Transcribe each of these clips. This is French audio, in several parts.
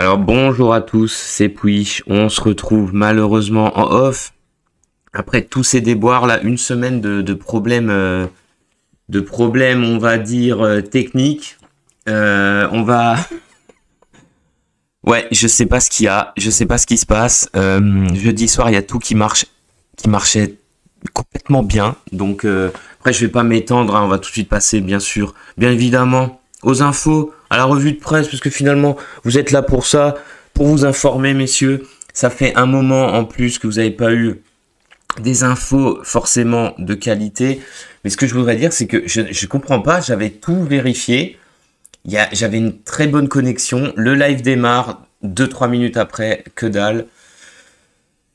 Alors bonjour à tous, c'est Pouich. On se retrouve malheureusement en off. Après tous ces déboires là, une semaine de, problèmes, euh, de problèmes, on va dire euh, techniques. Euh, on va. Ouais, je sais pas ce qu'il y a, je sais pas ce qui se passe. jeudi soir, il y a tout qui marche, qui marchait complètement bien. Donc après, je vais pas m'étendre. Hein. on va tout de suite passer, bien sûr, bien évidemment, aux infos à la revue de presse, parce que finalement, vous êtes là pour ça, pour vous informer, messieurs. Ça fait un moment en plus que vous n'avez pas eu des infos forcément de qualité. Mais ce que je voudrais dire, c'est que je ne comprends pas, j'avais tout vérifié. J'avais une très bonne connexion. Le live démarre 2-3 minutes après, que dalle.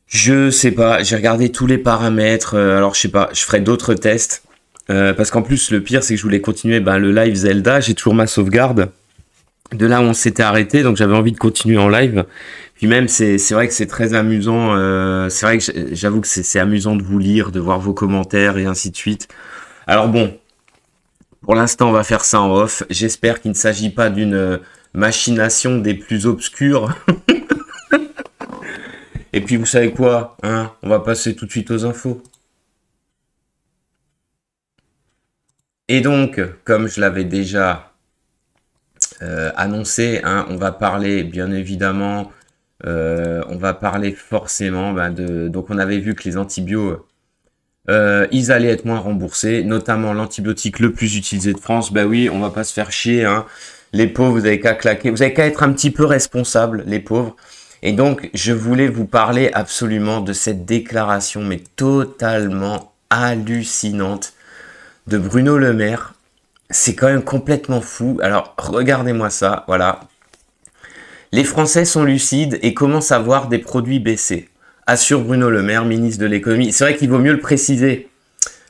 Je sais pas, j'ai regardé tous les paramètres. Euh, alors je sais pas, je ferai d'autres tests. Euh, parce qu'en plus, le pire, c'est que je voulais continuer ben, le live Zelda. J'ai toujours ma sauvegarde de là où on s'était arrêté, donc j'avais envie de continuer en live. Puis même, c'est vrai que c'est très amusant. Euh, c'est vrai que j'avoue que c'est amusant de vous lire, de voir vos commentaires et ainsi de suite. Alors bon, pour l'instant, on va faire ça en off. J'espère qu'il ne s'agit pas d'une euh, machination des plus obscures. et puis, vous savez quoi hein, On va passer tout de suite aux infos. Et donc, comme je l'avais déjà euh, annoncé. Hein. on va parler, bien évidemment, euh, on va parler forcément bah, de. Donc, on avait vu que les antibiotiques, euh, ils allaient être moins remboursés, notamment l'antibiotique le plus utilisé de France. Ben oui, on va pas se faire chier. Hein. Les pauvres, vous avez qu'à claquer, vous avez qu'à être un petit peu responsable, les pauvres. Et donc, je voulais vous parler absolument de cette déclaration, mais totalement hallucinante, de Bruno Le Maire c'est quand même complètement fou. Alors, regardez-moi ça, voilà. Les Français sont lucides et commencent à voir des produits baisser. Assure Bruno Le Maire, ministre de l'économie. C'est vrai qu'il vaut mieux le préciser.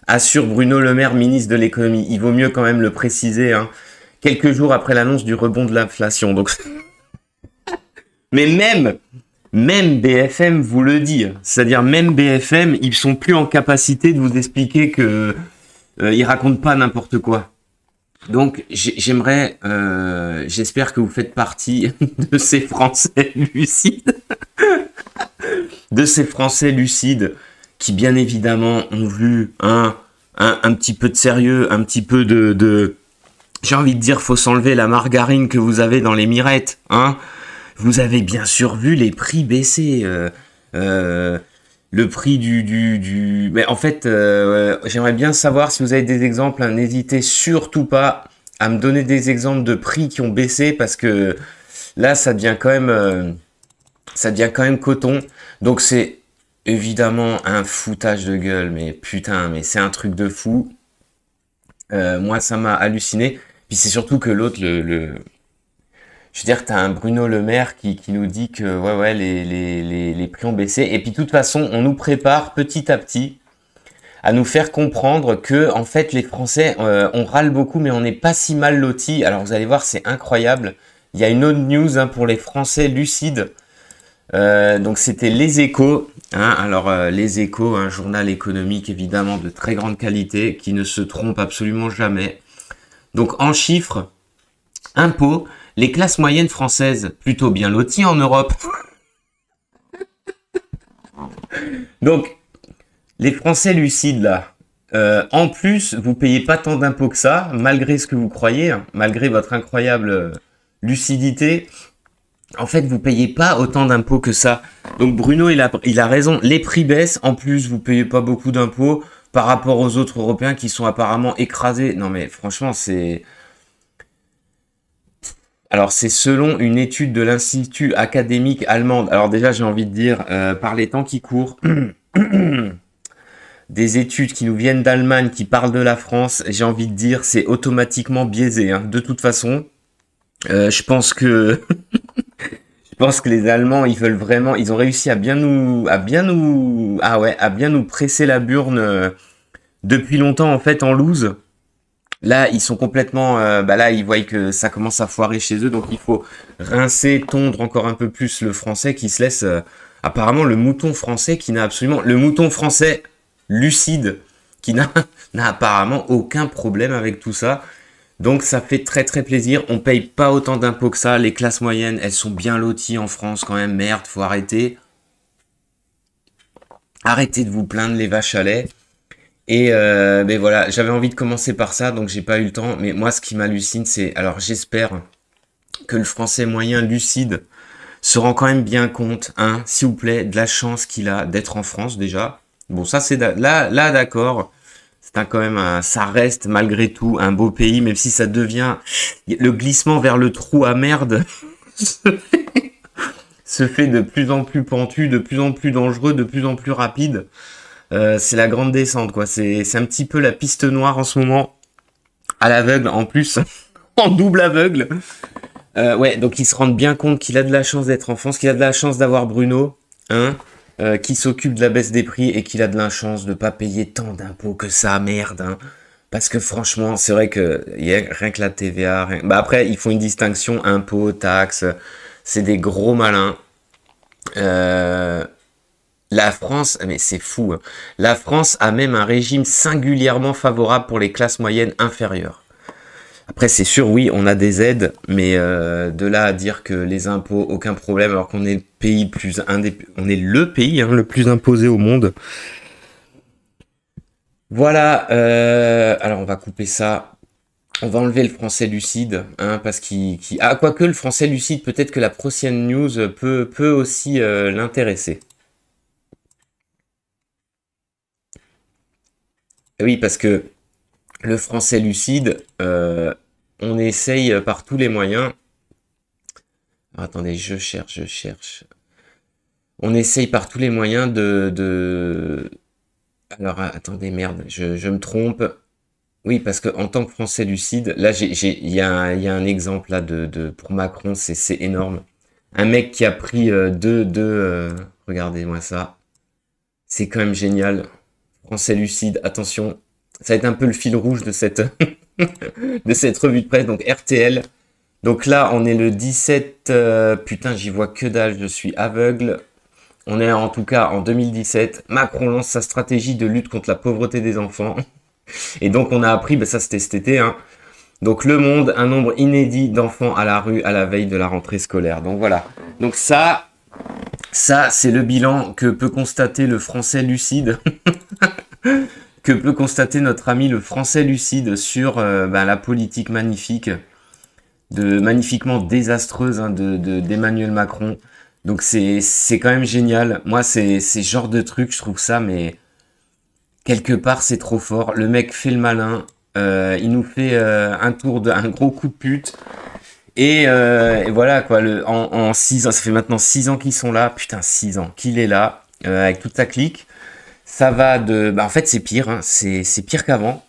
Assure Bruno Le Maire, ministre de l'économie. Il vaut mieux quand même le préciser. Hein. Quelques jours après l'annonce du rebond de l'inflation. Donc... Mais même, même BFM vous le dit. Hein. C'est-à-dire même BFM, ils sont plus en capacité de vous expliquer que euh, ils racontent pas n'importe quoi. Donc j'aimerais, euh, j'espère que vous faites partie de ces Français lucides, de ces Français lucides qui bien évidemment ont vu un, un, petit peu de sérieux, un petit peu de, j'ai envie de dire, faut s'enlever la margarine que vous avez dans les mirettes, hein. Vous avez bien sûr vu les prix baisser. Euh, euh, le prix du, du, du... Mais en fait, euh, j'aimerais bien savoir si vous avez des exemples. Hein, n'hésitez surtout pas à me donner des exemples de prix qui ont baissé parce que là, ça devient quand même, euh, ça devient quand même coton. Donc c'est évidemment un foutage de gueule, mais putain, mais c'est un truc de fou. Euh, moi, ça m'a halluciné. Puis c'est surtout que l'autre, le, je veux dire, tu as un Bruno Le Maire qui, nous dit que ouais, ouais, les, les, prix ont baissé. Et puis, de toute façon, on nous prépare petit à petit à nous faire comprendre que, en fait, les Français, euh, on râle beaucoup, mais on n'est pas si mal lotis. Alors, vous allez voir, c'est incroyable. Il y a une autre news hein, pour les Français lucides. Euh, donc, c'était Les Échos. Hein. Alors, euh, Les Échos, un journal économique évidemment de très grande qualité qui ne se trompe absolument jamais. Donc, en chiffres, impôts, les classes moyennes françaises, plutôt bien loties en Europe. Donc, les Français lucides, là, euh, en plus, vous payez pas tant d'impôts que ça, malgré ce que vous croyez, hein, malgré votre incroyable euh, lucidité. En fait, vous payez pas autant d'impôts que ça. Donc Bruno, il a, il a raison. Les prix baissent. En plus, vous payez pas beaucoup d'impôts par rapport aux autres Européens qui sont apparemment écrasés. Non mais franchement, c'est alors c'est selon une étude de l'Institut académique allemande. Alors déjà j'ai envie de dire, euh, par les temps qui courent, des études qui nous viennent d'Allemagne, qui parlent de la France, j'ai envie de dire c'est automatiquement biaisé. Hein. De toute façon, euh, je pense que... je pense que les Allemands, ils veulent vraiment, ils ont réussi à bien nous, à bien nous, ah à bien nous presser la burne euh, depuis longtemps en fait en loose. Là, ils sont complètement, euh, bah là, ils voient que ça commence à foirer chez eux, donc il faut rincer, tondre encore un peu plus le français qui se laisse, euh, apparemment, le mouton français qui n'a absolument, le mouton français lucide qui n'a apparemment aucun problème avec tout ça. Donc ça fait très très plaisir. On paye pas autant d'impôts que ça. Les classes moyennes, elles sont bien loties en France quand même. Merde, faut arrêter. Arrêtez de vous plaindre les vaches à lait. Et euh, ben voilà, j'avais envie de commencer par ça, donc j'ai pas eu le temps. Mais moi, ce qui m'hallucine, c'est alors j'espère que le Français moyen lucide se rend quand même bien compte, hein, s'il vous plaît, de la chance qu'il a d'être en France déjà. Bon, ça c'est là, là d'accord. C'est quand même ça reste malgré tout un beau pays, même si ça devient le glissement vers le trou à merde se fait de plus en plus pentu, de plus en plus dangereux, de plus en plus rapide. Euh, c'est la grande descente, quoi. C'est un petit peu la piste noire en ce moment, à l'aveugle, en plus, en double aveugle. Euh, ouais, donc il se rendent bien compte qu'il a de la chance d'être en France, qu'il a de la chance d'avoir Bruno, hein, euh, qui s'occupe de la baisse des prix et qu'il a de la chance de ne pas payer tant d'impôts que ça, merde, hein. Parce que franchement, c'est vrai que y a rien que la TVA, bah après ils font une distinction impôts, taxes, c'est des gros malins. Euh, la France, mais c'est fou, hein. la France a même un régime singulièrement favorable pour les classes moyennes inférieures. Après, c'est sûr, oui, on a des aides, mais euh, de là à dire que les impôts, aucun problème, alors qu'on est le pays plus on est le pays hein, le plus imposé au monde. Voilà. Euh, alors, on va couper ça. On va enlever le français lucide, hein, parce qu'il, ah, quoique le français lucide, peut-être que la prochaine news peut, aussi euh, l'intéresser. Oui, parce que le français lucide, euh, on essaye par tous les moyens. attendez, je cherche, je cherche. On essaye par tous les moyens de. Alors attendez, merde, je, me trompe. Oui, parce que en tant que Français lucide, là, il y, a un exemple là de, pour Macron, c'est énorme. Un mec qui a pris euh, deux, euh, regardez-moi ça. C'est quand même génial. Français lucide, attention, ça va être un peu le fil rouge de cette, de cette revue de presse, donc RTL. Donc là, on est le 17, euh, putain, j'y vois que dalle, je suis aveugle. On est en tout cas en 2017. Macron lance sa stratégie de lutte contre la pauvreté des enfants. Et donc on a appris, bah, ça c'était cet été, hein. donc le monde, un nombre inédit d'enfants à la rue à la veille de la rentrée scolaire. Donc voilà. Donc ça, ça c'est le bilan que peut constater le français lucide que peut constater notre ami le français lucide sur euh, bah, la politique magnifique, de, magnifiquement désastreuse hein, d'Emmanuel Macron. Donc c'est quand même génial. Moi, c'est ce genre de truc, je trouve ça, mais quelque part, c'est trop fort. Le mec fait le malin. Euh, il nous fait euh, un tour d'un gros coup de pute. Et, voilà, quoi. en 6 ans, ça fait maintenant 6 ans qu'ils sont là. Putain, 6 ans qu'il est là, avec toute sa clique. Ça va de... Bah, en fait, c'est pire. Hein. C'est pire qu'avant.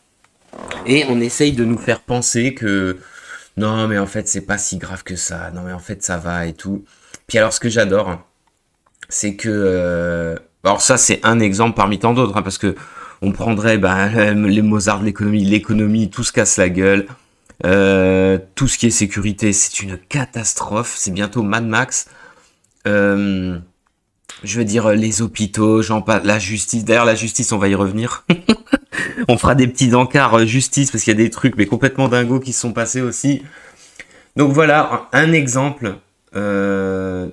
Et on essaye de nous faire penser que... Non, mais en fait, c'est pas si grave que ça. Non, mais en fait, ça va et tout. Puis alors, ce que j'adore, hein, c'est que... Euh, alors ça, c'est un exemple parmi tant d'autres. Hein, parce que on prendrait bah, les Mozart de l'économie. L'économie, tout se casse la gueule. Euh, tout ce qui est sécurité, c'est une catastrophe. C'est bientôt Mad Max. Euh, je veux dire euh, les hôpitaux, j'en la justice. D'ailleurs, la justice, on va y revenir. on fera des petits encarts euh, justice parce qu'il y a des trucs mais complètement dingos qui se sont passés aussi. Donc voilà un exemple euh,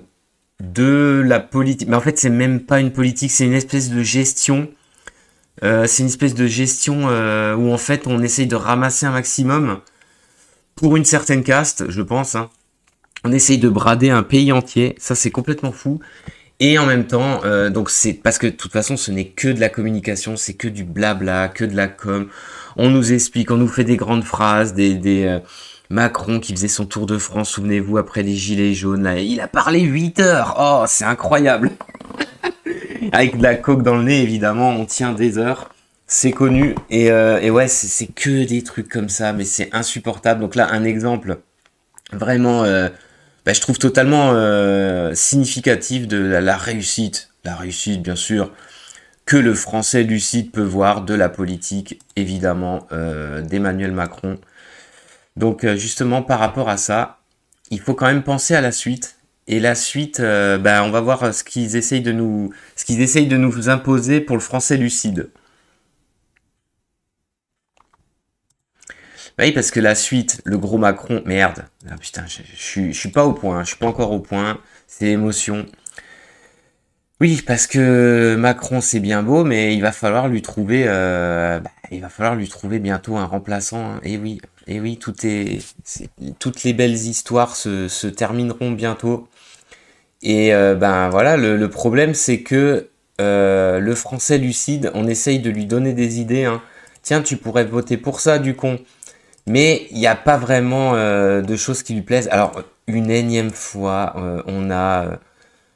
de la politique. Mais en fait, c'est même pas une politique, c'est une espèce de gestion. c'est une espèce de gestion où en fait on essaye de ramasser un maximum pour une certaine caste, je pense. Hein. On essaye de brader un pays entier. Ça, c'est complètement fou. Et en même temps, euh, donc c'est parce que de toute façon, ce n'est que de la communication, c'est que du blabla, que de la com. On nous explique, on nous fait des grandes phrases, des, euh, Macron qui faisait son tour de France, souvenez-vous, après les gilets jaunes, il a parlé 8 heures. Oh, c'est incroyable. Avec de la coke dans le nez, évidemment, on tient des heures. C'est connu. et euh, ouais, c'est que des trucs comme ça, mais c'est insupportable. Donc là, un exemple vraiment bah, je trouve totalement euh, significatif de la, réussite, la réussite bien sûr, que le français lucide peut voir de la politique, évidemment, euh, d'Emmanuel Macron. Donc euh, justement, par rapport à ça, il faut quand même penser à la suite. Et la suite, bah, on va voir ce qu'ils essayent de ce qu'ils essayent de nous imposer pour le français lucide. Bah oui, parce que la suite, le gros Macron, merde. Ah, putain, je, ne suis pas au point, je hein. je suis pas encore au point. C'est l'émotion Oui, parce que Macron c'est bien beau, mais il va falloir lui trouver, euh, bah, il va falloir lui trouver bientôt un remplaçant. Et hein. eh oui, et eh oui, tout est, toutes les belles histoires se, termineront bientôt. Et euh, ben voilà, le, problème c'est que euh, le français lucide, on essaye de lui donner des idées. Hein. Tiens, tu pourrais voter pour ça, du con. Mais il n'y a pas vraiment euh, de choses qui lui plaisent. Alors, une énième fois, euh, on a euh,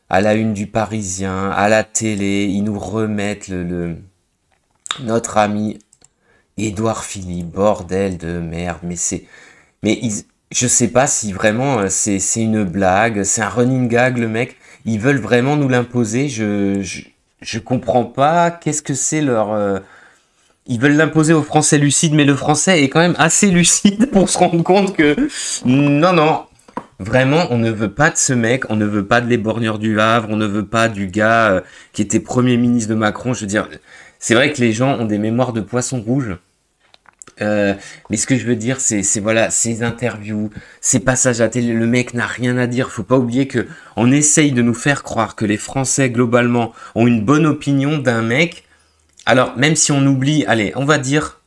à la une du Parisien, à la télé, ils nous remettent le, notre ami Édouard Philippe. Bordel de merde, mais c'est... Mais je sais pas si vraiment c'est une blague, c'est un running gag, le mec. Ils veulent vraiment nous l'imposer. Je, je, je, comprends pas. Qu'est-ce que c'est leur ils veulent l'imposer aux Français lucides, mais le Français est quand même assez lucide pour se rendre compte que non, non, vraiment, on ne veut pas de ce mec, on ne veut pas de les l'éborgneur du Havre, on ne veut pas du gars euh, qui était premier ministre de Macron. Je veux dire, c'est vrai que les gens ont des mémoires de poisson rouge. Euh, mais ce que je veux dire, c'est voilà, ces interviews, ces passages à télé, le mec n'a rien à dire. Faut pas oublier que on essaye de nous faire croire que les Français globalement ont une bonne opinion d'un mec alors, même si on oublie, allez, on va dire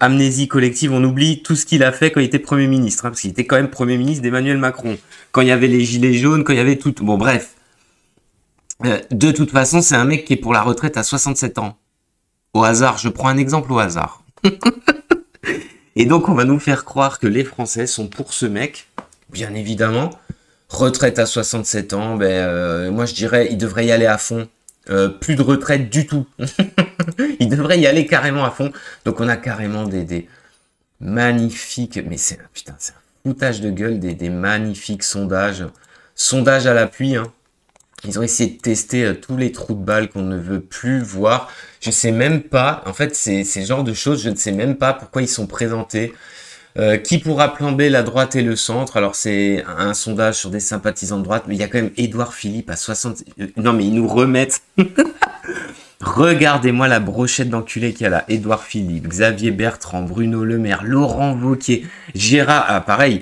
amnésie collective, on oublie tout ce qu'il a fait quand il était Premier ministre, hein, parce qu'il était quand même Premier ministre d'Emmanuel Macron, quand il y avait les gilets jaunes, quand il y avait tout... Bon, bref. Euh, de toute façon, c'est un mec qui est pour la retraite à 67 ans. Au hasard, je prends un exemple au hasard. Et donc, on va nous faire croire que les Français sont pour ce mec, bien évidemment. Retraite à 67 ans, ben, euh, moi je dirais, il devrait y aller à fond. Euh, plus de retraite du tout. il devrait y aller carrément à fond. Donc on a carrément des, magnifiques, mais c'est putain, c'est un foutage de gueule des, magnifiques sondages, sondages à l'appui. Hein. Ils ont essayé de tester euh, tous les trous de balles qu'on ne veut plus voir. Je sais même pas, en fait, c'est ce genre de choses, je ne sais même pas pourquoi ils sont présentés. Euh, qui pourra plomber la droite et le centre Alors c'est un, sondage sur des sympathisants de droite, mais il y a quand même Édouard Philippe à 60... Euh, non mais ils nous remettent Regardez-moi la brochette d'enculé qu'il y a là. Édouard Philippe, Xavier Bertrand, Bruno Le Maire, Laurent Vauquier, Gérard... Ah, pareil,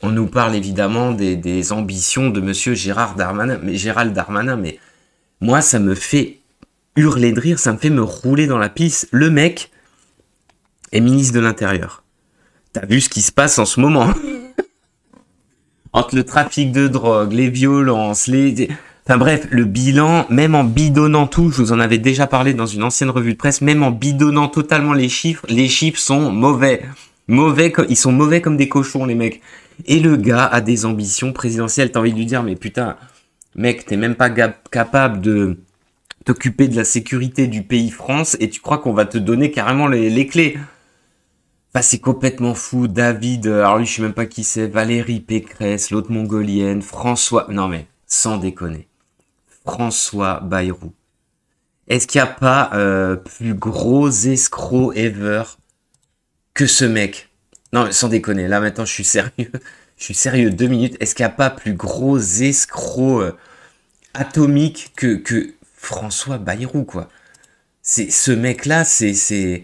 on nous parle évidemment des, des ambitions de monsieur Gérard Darmanin, mais Gérald Darmanin, mais moi, ça me fait hurler de rire, ça me fait me rouler dans la pisse. Le mec est ministre de l'Intérieur. T'as vu ce qui se passe en ce moment hein Entre le trafic de drogue, les violences, les... Enfin bref, le bilan, même en bidonnant tout, je vous en avais déjà parlé dans une ancienne revue de presse, même en bidonnant totalement les chiffres, les chiffres sont mauvais. Mauvais, ils sont mauvais comme des cochons, les mecs. Et le gars a des ambitions présidentielles. T'as envie de lui dire, mais putain, mec, t'es même pas capable de t'occuper de la sécurité du pays France et tu crois qu'on va te donner carrément les, clés. Bah, c'est complètement fou. David, euh, alors lui, je sais même pas qui c'est, Valérie Pécresse, l'autre mongolienne, François. Non mais, sans déconner. François Bayrou. Est-ce qu'il n'y a pas euh, plus gros escroc ever que ce mec Non, sans déconner, là maintenant je suis sérieux. Je suis sérieux, deux minutes. Est-ce qu'il n'y a pas plus gros escroc euh, atomique que, que François Bayrou, quoi C'est ce mec-là, c'est.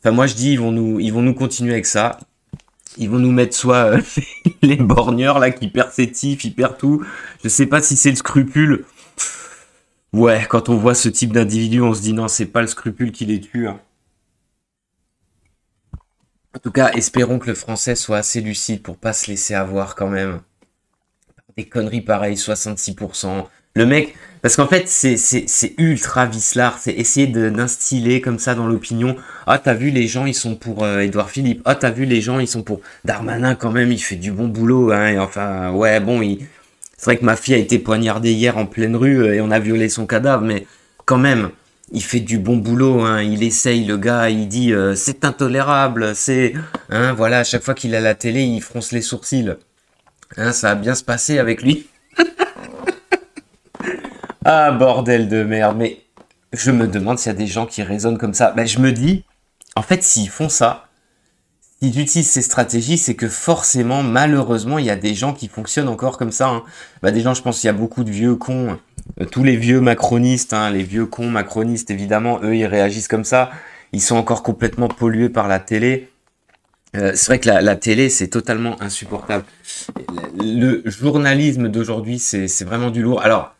Enfin, moi je dis, ils vont, nous, ils vont nous continuer avec ça. Ils vont nous mettre soit euh, les borgneurs là qui perdent ses tifs, ils perdent tout. Je ne sais pas si c'est le scrupule Ouais, quand on voit ce type d'individu, on se dit non, c'est pas le scrupule qui les tue. Hein. En tout cas, espérons que le français soit assez lucide pour pas se laisser avoir quand même. Des conneries pareilles, 66%. Le mec, parce qu'en fait, c'est ultra vislard. C'est essayer d'instiller comme ça dans l'opinion. Ah, t'as vu, les gens, ils sont pour Edouard euh, Philippe. Ah, t'as vu, les gens, ils sont pour Darmanin quand même. Il fait du bon boulot. Hein. Et enfin, ouais, bon, il, c'est vrai que ma fille a été poignardée hier en pleine rue euh, et on a violé son cadavre, mais quand même, il fait du bon boulot. Hein. Il essaye, le gars, il dit euh, c'est intolérable, c'est. Hein, voilà, à chaque fois qu'il a la télé, il fronce les sourcils. Hein, ça a bien se passé avec lui. ah, bordel de merde, mais je me demande s'il y a des gens qui raisonnent comme ça. Mais ben, je me dis, en fait, s'ils font ça, si tu ces stratégies, c'est que forcément, malheureusement, il y a des gens qui fonctionnent encore comme ça. Hein. Bah, des gens, je pense qu'il y a beaucoup de vieux cons, euh, tous les vieux macronistes, hein, les vieux cons macronistes, évidemment, eux, ils réagissent comme ça. Ils sont encore complètement pollués par la télé. Euh, c'est vrai que la, télé, c'est totalement insupportable. Le, journalisme d'aujourd'hui, c'est vraiment du lourd. Alors,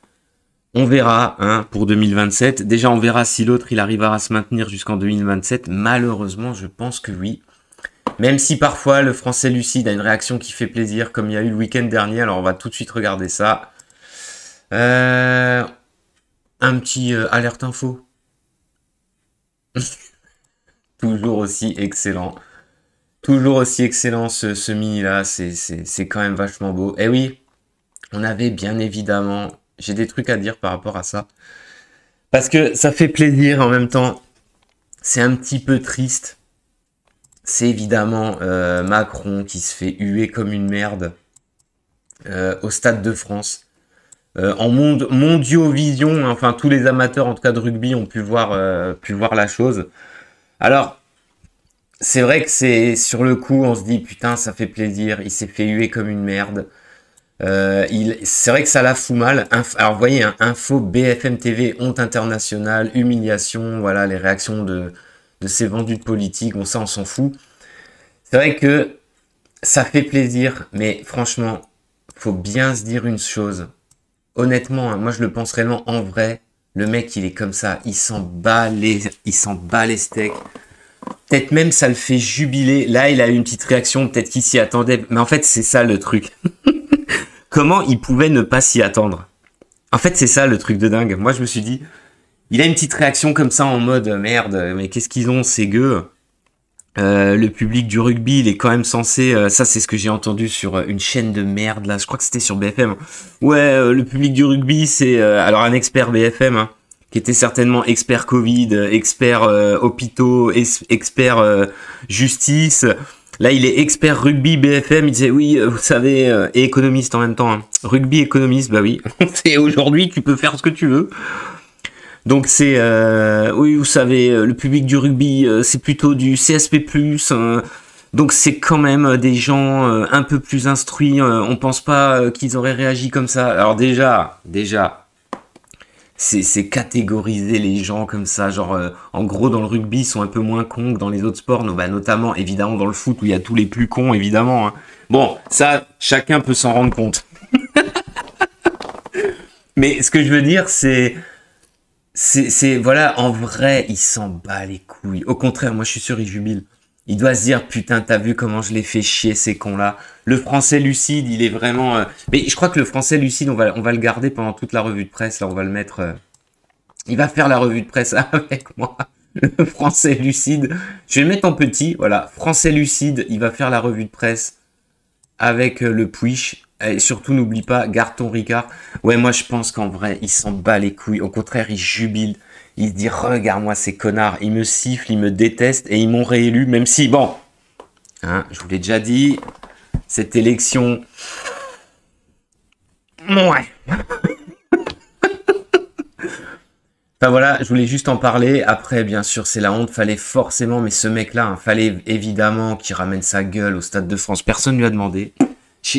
on verra hein, pour 2027. Déjà, on verra si l'autre, il arrivera à se maintenir jusqu'en 2027. Malheureusement, je pense que oui. Même si parfois le français lucide a une réaction qui fait plaisir, comme il y a eu le week-end dernier, alors on va tout de suite regarder ça. Euh, un petit euh, alerte info. Toujours aussi excellent. Toujours aussi excellent ce, mini-là, c'est quand même vachement beau. Et eh oui, on avait bien évidemment, j'ai des trucs à dire par rapport à ça. Parce que ça fait plaisir en même temps. C'est un petit peu triste c'est évidemment euh, Macron qui se fait huer comme une merde euh, au Stade de France. Euh, en monde, mondiovision, hein, enfin tous les amateurs en tout cas de rugby ont pu voir, pu voir la chose. Alors, c'est vrai que c'est sur le coup, on se dit putain, ça fait plaisir, il s'est fait huer comme une merde. c'est vrai que ça la fout mal. Alors, vous voyez, hein, info BFM TV, honte internationale, humiliation, voilà les réactions de, de ces vendus de politique, bon ça on s'en fout. C'est vrai que ça fait plaisir, mais franchement, faut bien se dire une chose. Honnêtement, hein, moi je le pense réellement en vrai. Le mec, il est comme ça, il s'en bat les, il s'en bat les steaks. Peut-être même ça le fait jubiler. Là, il a eu une petite réaction, peut-être qu'il s'y attendait. Mais en fait, c'est ça le truc. Comment il pouvait ne pas s'y attendre En fait, c'est ça le truc de dingue. Moi, je me suis dit, il a une petite réaction comme ça en mode euh, merde, mais qu'est-ce qu'ils ont ces gueux euh, le public du rugby, il est quand même censé. Euh, ça, c'est ce que j'ai entendu sur une chaîne de merde là. Je crois que c'était sur BFM. Hein. Ouais, le public du rugby, c'est alors un expert BFM hein, qui était certainement expert Covid, expert hôpitaux, expert justice. Là, il est expert rugby BFM. Il disait oui, vous savez, et économiste en même temps. Hein. Rugby économiste, bah oui. c'est aujourd'hui, tu peux faire ce que tu veux. Donc c'est, euh, oui, vous savez, euh, le public du rugby, euh, c'est plutôt du CSP+. Hein. donc c'est quand même des gens un peu plus instruits. on pense pas qu'ils auraient réagi comme ça. Alors déjà, déjà, c'est catégoriser les gens comme ça. Genre, en gros, dans le rugby, ils sont un peu moins cons que dans les autres sports, bah, notamment, évidemment, dans le foot où il y a tous les plus cons, évidemment. Hein. Bon, ça, chacun peut s'en rendre compte. Mais ce que je veux dire, c'est c'est voilà, en vrai, il s'en bat les couilles. Au contraire, moi je suis sûr, il jubile. Il doit se dire putain, t'as vu comment je les fais chier ces cons-là. Le français lucide, il est vraiment. Euh, mais je crois que le français lucide, on va, on va le garder pendant toute la revue de presse. Là, on va le mettre. Euh, il va faire la revue de presse avec moi. Le français lucide. Je vais le mettre en petit. Voilà, français lucide. Il va faire la revue de presse avec euh, le Puish. Et surtout, n'oublie pas, garde ton Ricard. Ouais, moi, je pense qu'en vrai, il s'en bat les couilles. Au contraire, il jubile. Il dit, regarde-moi ces connards. Ils me sifflent, ils me détestent et ils m'ont réélu, même si, bon, hein, je vous l'ai déjà dit, cette élection... Ouais. Enfin voilà, je voulais juste en parler. Après, bien sûr, c'est la honte. Fallait forcément, mais ce mec-là, il hein, fallait évidemment qu'il ramène sa gueule au Stade de France. Personne ne lui a demandé.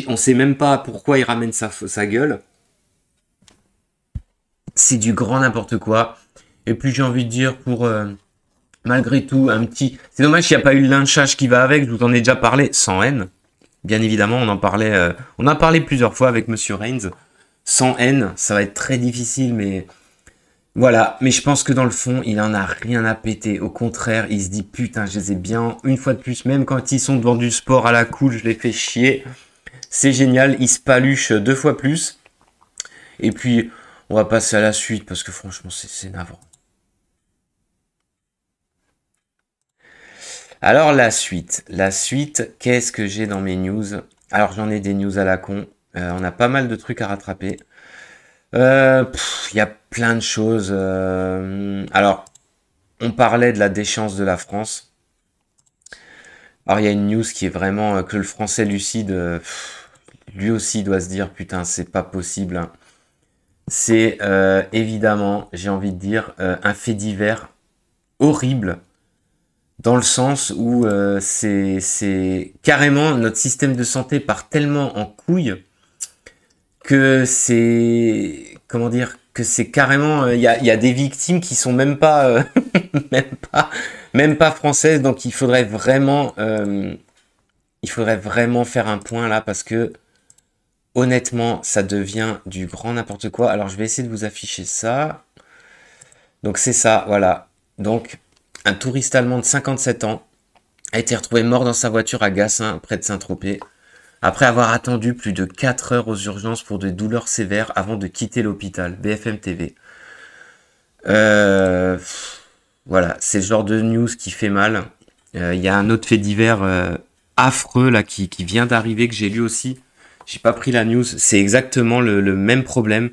On sait même pas pourquoi il ramène sa, sa gueule. C'est du grand n'importe quoi. Et puis j'ai envie de dire pour euh, malgré tout un petit. C'est dommage qu'il n'y a pas eu le lynchage qui va avec. Je vous en ai déjà parlé sans haine. Bien évidemment, on en parlait. Euh, on a parlé plusieurs fois avec Monsieur Reigns. Sans haine, ça va être très difficile, mais voilà. Mais je pense que dans le fond, il en a rien à péter. Au contraire, il se dit putain, je les ai bien. Une fois de plus, même quand ils sont devant du sport à la cool, je les fais chier. C'est génial, il se paluche deux fois plus. Et puis, on va passer à la suite parce que franchement, c'est navrant. Alors, la suite. La suite, qu'est-ce que j'ai dans mes news Alors, j'en ai des news à la con. Euh, on a pas mal de trucs à rattraper. Euh, il y a plein de choses. Euh, alors, on parlait de la déchéance de la France. Alors, il y a une news qui est vraiment que le français lucide lui aussi doit se dire putain c'est pas possible. C'est euh, évidemment, j'ai envie de dire, euh, un fait divers horrible dans le sens où euh, c'est carrément notre système de santé part tellement en couille que c'est comment dire que c'est carrément il y a, des victimes qui sont même pas même pas même pas françaises donc il faudrait vraiment il faudrait vraiment faire un point là parce que honnêtement, ça devient du grand n'importe quoi. Alors, je vais essayer de vous afficher ça. Donc, c'est ça, voilà. Donc, un touriste allemand de 57 ans a été retrouvé mort dans sa voiture à Gassin, hein, près de Saint-Tropez, après avoir attendu plus de 4 heures aux urgences pour des douleurs sévères avant de quitter l'hôpital. BFM TV. Euh, voilà, c'est le genre de news qui fait mal. Euh, il y a un autre fait divers euh, affreux là qui vient d'arriver que j'ai lu aussi j'ai pas pris la news. C'est exactement le, même problème.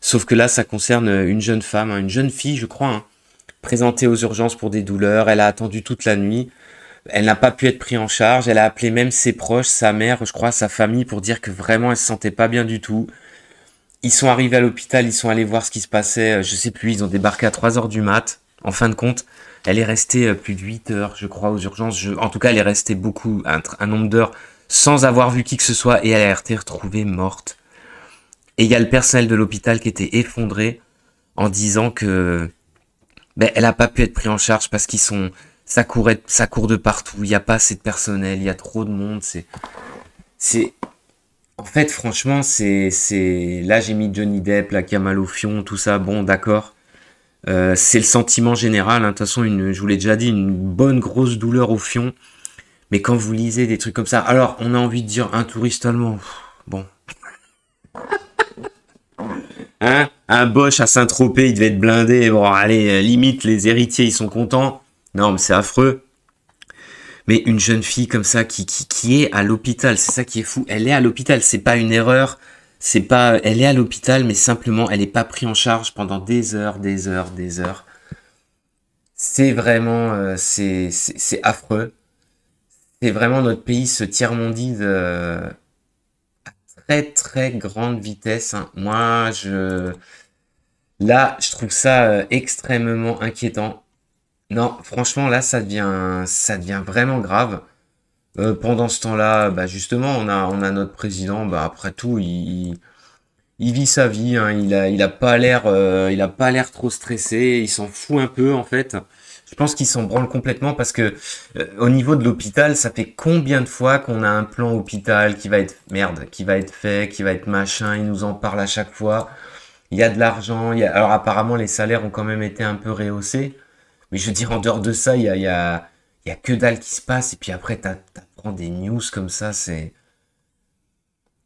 Sauf que là, ça concerne une jeune femme, hein, une jeune fille, je crois, hein. présentée aux urgences pour des douleurs. Elle a attendu toute la nuit. Elle n'a pas pu être prise en charge. Elle a appelé même ses proches, sa mère, je crois, sa famille pour dire que vraiment elle se sentait pas bien du tout. Ils sont arrivés à l'hôpital, ils sont allés voir ce qui se passait. Euh, je sais plus, ils ont débarqué à 3 heures du mat. En fin de compte, elle est restée euh, plus de 8 heures, je crois, aux urgences. En tout cas, elle est restée beaucoup, un nombre d'heures sans avoir vu qui que ce soit, et elle a été retrouvée morte. Et il y a le personnel de l'hôpital qui était effondré en disant que ben, elle n'a pas pu être prise en charge parce qu'ils sont ça court, de partout, il n'y a pas assez de personnel, il y a trop de monde, c'est c'est en fait franchement c'est c'est là j'ai mis Johnny Depp, la au Fion, tout ça, bon d'accord. Euh, c'est le sentiment général, hein. de toute façon, une, je vous l'ai déjà dit, une bonne grosse douleur au fion, mais quand vous lisez des trucs comme ça, alors on a envie de dire un touriste allemand. Bon. Hein un Bosch à Saint-Tropez, il devait être blindé. Bon, allez, euh, limite, les héritiers, ils sont contents. Non, mais c'est affreux. Mais une jeune fille comme ça qui, qui, est à l'hôpital, c'est ça qui est fou. Elle est à l'hôpital, c'est pas une erreur. C'est pas, elle est à l'hôpital, mais simplement, elle n'est pas prise en charge pendant des heures, des heures, des heures. C'est vraiment, euh, c'est affreux c'est vraiment notre pays se tire mondise euh, à très très grande vitesse. Hein. Moi, je... Là, je trouve ça euh, extrêmement inquiétant. Non, franchement, là, ça devient, ça devient vraiment grave. Euh, pendant ce temps-là, bah, justement, on a, on a notre président. Bah, après tout, il, il vit sa vie. Hein. Il a, il a pas l'air, il a pas l'air trop stressé. Il s'en fout un peu, en fait je pense qu'ils s'en branlent complètement parce que euh, au niveau de l'hôpital, ça fait combien de fois qu'on a un plan hôpital qui va être merde, qui va être fait, qui va être machin, ils nous en parlent à chaque fois. Il y a de l'argent, il y a... alors apparemment les salaires ont quand même été un peu rehaussés, mais je veux dire en dehors de ça, il y a, il y a, que dalle qui se passe et puis après apprends des news comme ça, c'est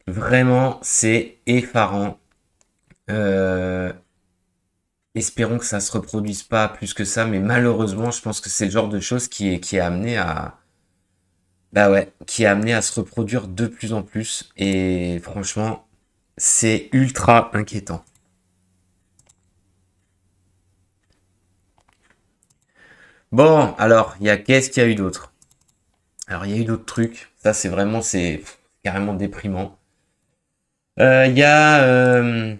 vraiment c'est effarant. Euh, espérons que ça se reproduise pas plus que ça, mais malheureusement, je pense que c'est le genre de choses qui est, amené à, bah ouais, qui est amené à se reproduire de plus en plus. Et franchement, c'est ultra inquiétant. Bon, alors, il y a qu'est-ce qu'il y a eu d'autre Alors, il y a eu d'autres trucs. Ça, c'est vraiment, c'est carrément déprimant. Euh, il y a euh,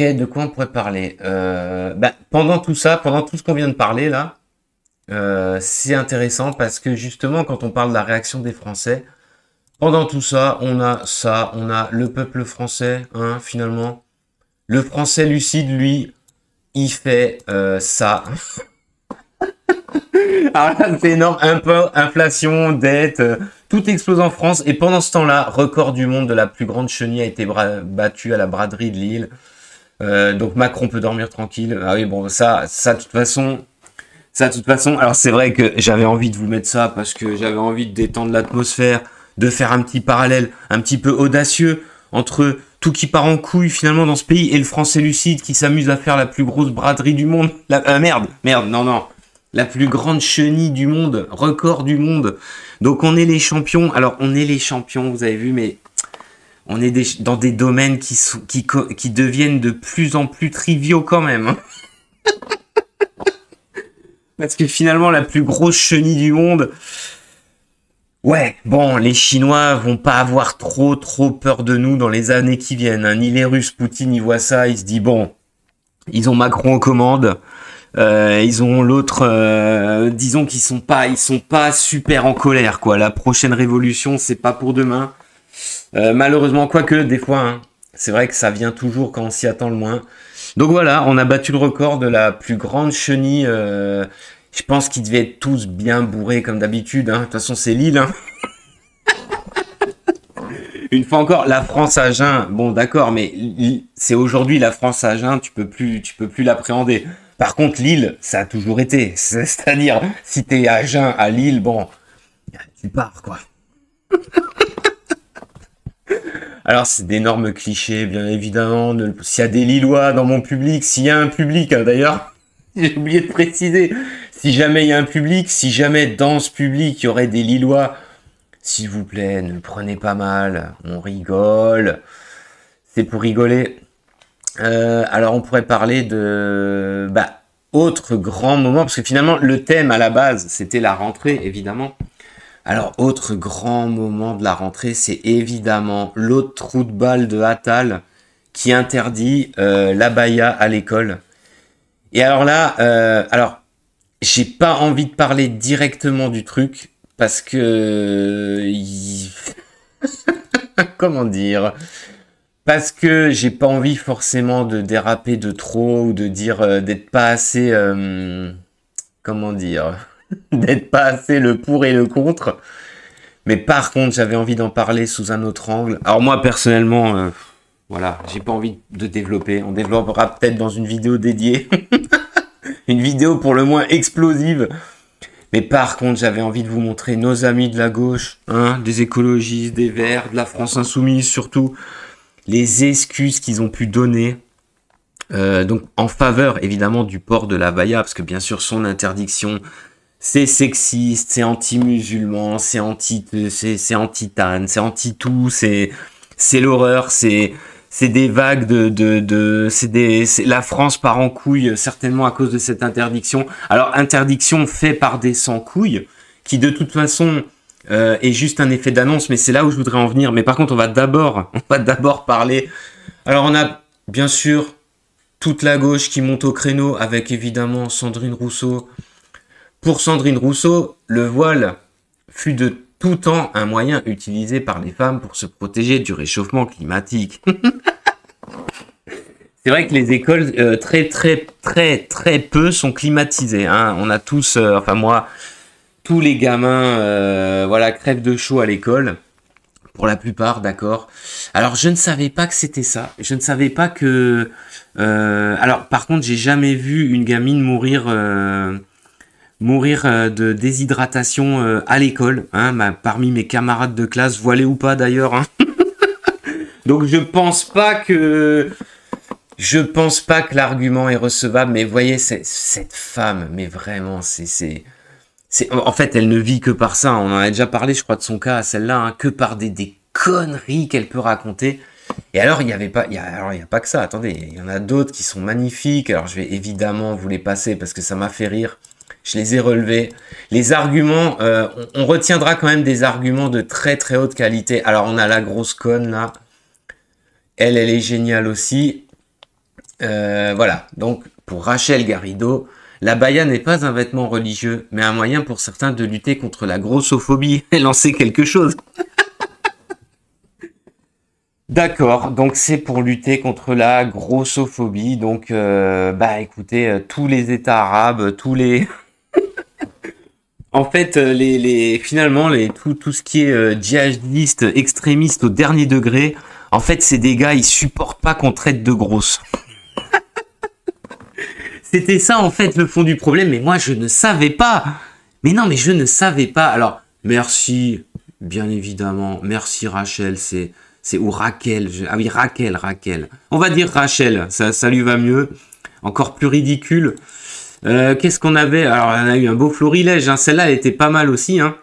et de quoi on pourrait parler euh, bah, Pendant tout ça, pendant tout ce qu'on vient de parler là, euh, c'est intéressant parce que justement, quand on parle de la réaction des Français, pendant tout ça, on a ça, on a le peuple français, hein, finalement. Le français lucide, lui, il fait euh, ça. Alors là, ah, c'est énorme, un inflation, dette, tout explose en France. Et pendant ce temps-là, record du monde de la plus grande chenille a été battu à la braderie de Lille. Euh, donc Macron peut dormir tranquille. Ah oui, bon, ça, ça, de toute façon, ça, de toute façon, alors c'est vrai que j'avais envie de vous mettre ça parce que j'avais envie de détendre l'atmosphère, de faire un petit parallèle un petit peu audacieux entre tout qui part en couille finalement dans ce pays et le français lucide qui s'amuse à faire la plus grosse braderie du monde. La, ah, merde, merde, non, non. La plus grande chenille du monde, record du monde. Donc on est les champions. Alors on est les champions, vous avez vu, mais on est dans des domaines qui, qui, qui deviennent de plus en plus triviaux quand même. Hein. Parce que finalement, la plus grosse chenille du monde. Ouais, bon, les Chinois vont pas avoir trop, trop peur de nous dans les années qui viennent. Hein. Ni les Russes, Poutine, ils voient ça, ils se disent bon, ils ont Macron en commande. Euh, ils ont l'autre, euh, disons qu'ils sont pas, ils sont pas super en colère quoi. La prochaine révolution, c'est pas pour demain. Euh, malheureusement, quoique des fois, hein, c'est vrai que ça vient toujours quand on s'y attend le moins. Donc voilà, on a battu le record de la plus grande chenille. Euh, je pense qu'ils devaient être tous bien bourrés comme d'habitude. Hein. De toute façon, c'est Lille. Hein. Une fois encore, la France à jeun. Bon, d'accord, mais c'est aujourd'hui la France à jeun. Tu peux plus, tu peux plus l'appréhender. Par contre, Lille, ça a toujours été. C'est-à-dire, si t'es à jeun à Lille, bon, tu pars quoi. Alors c'est d'énormes clichés, bien évidemment. S'il y a des Lillois dans mon public, s'il y a un public hein, d'ailleurs, j'ai oublié de préciser, si jamais il y a un public, si jamais dans ce public il y aurait des Lillois, s'il vous plaît, ne prenez pas mal, on rigole, c'est pour rigoler. Euh, alors on pourrait parler de... Bah, autre grand moment, parce que finalement le thème à la base c'était la rentrée évidemment. Alors, autre grand moment de la rentrée, c'est évidemment l'autre trou de balle de Attal qui interdit euh, la baya à l'école. Et alors là, euh, alors j'ai pas envie de parler directement du truc parce que comment dire parce que j'ai pas envie forcément de déraper de trop ou de dire euh, d'être pas assez euh, comment dire d'être pas assez le pour et le contre. Mais par contre, j'avais envie d'en parler sous un autre angle. Alors moi, personnellement, euh, voilà, j'ai pas envie de développer. On développera peut-être dans une vidéo dédiée. une vidéo pour le moins explosive. Mais par contre, j'avais envie de vous montrer nos amis de la gauche, hein, des écologistes, des verts, de la France insoumise surtout, les excuses qu'ils ont pu donner. Euh, donc en faveur évidemment du port de la Baïa, parce que bien sûr son interdiction, c'est sexiste, c'est anti-musulman, c'est anti, c'est tan c'est anti-tout, c'est c'est l'horreur, c'est c'est des vagues de de, la France part en couille certainement à cause de cette interdiction. Alors interdiction faite par des sans couilles qui de toute façon euh, est juste un effet d'annonce, mais c'est là où je voudrais en venir. Mais par contre, on va d'abord on va d'abord parler. Alors on a bien sûr toute la gauche qui monte au créneau avec évidemment Sandrine Rousseau pour Sandrine Rousseau, le voile fut de tout temps un moyen utilisé par les femmes pour se protéger du réchauffement climatique. C'est vrai que les écoles euh, très très très très peu sont climatisées. Hein. On a tous, euh, enfin moi, tous les gamins, euh, voilà, crèvent de chaud à l'école. Pour la plupart, d'accord. Alors je ne savais pas que c'était ça. Je ne savais pas que. alors par contre, j'ai jamais vu une gamine mourir mourir euh, de déshydratation euh, à l'école, hein, parmi mes camarades de classe, voilés ou pas d'ailleurs. Hein. Donc je pense pas que je pense pas que l'argument est recevable, mais voyez cette femme, mais vraiment c'est c'est en fait elle ne vit que par ça. On en a déjà parlé, je crois, de son cas, celle-là, hein, que par des, conneries qu'elle peut raconter. Et alors, il n'y avait pas, alors, il a pas que ça. Attendez, il y en a d'autres qui sont magnifiques. Alors, je vais évidemment vous les passer parce que ça m'a fait rire je les ai relevés. Les arguments, euh, on, retiendra quand même des arguments de très très haute qualité. Alors on a la grosse conne là. Elle, elle est géniale aussi. Euh, voilà, donc pour Rachel Garrido, la baya n'est pas un vêtement religieux, mais un moyen pour certains de lutter contre la grossophobie en lancer quelque chose. D'accord, donc c'est pour lutter contre la grossophobie. Donc, euh, bah écoutez, tous les États arabes, tous les... En fait, euh, les, finalement, les, tout, ce qui est euh, djihadiste, extrémiste au dernier degré, en fait, ces des gars, ils supportent pas qu'on traite de grosses. C'était ça, en fait, le fond du problème, mais moi, je ne savais pas. Mais non, mais je ne savais pas. Alors, merci, bien évidemment. Merci, Rachel, c'est... C'est ou Raquel. ah oui, Raquel, Raquel. On va dire Rachel, ça, ça lui va mieux. Encore plus ridicule. Euh, qu'est-ce qu'on avait Alors, on a eu un beau florilège. Hein. Celle-là, elle était pas mal aussi. Hein.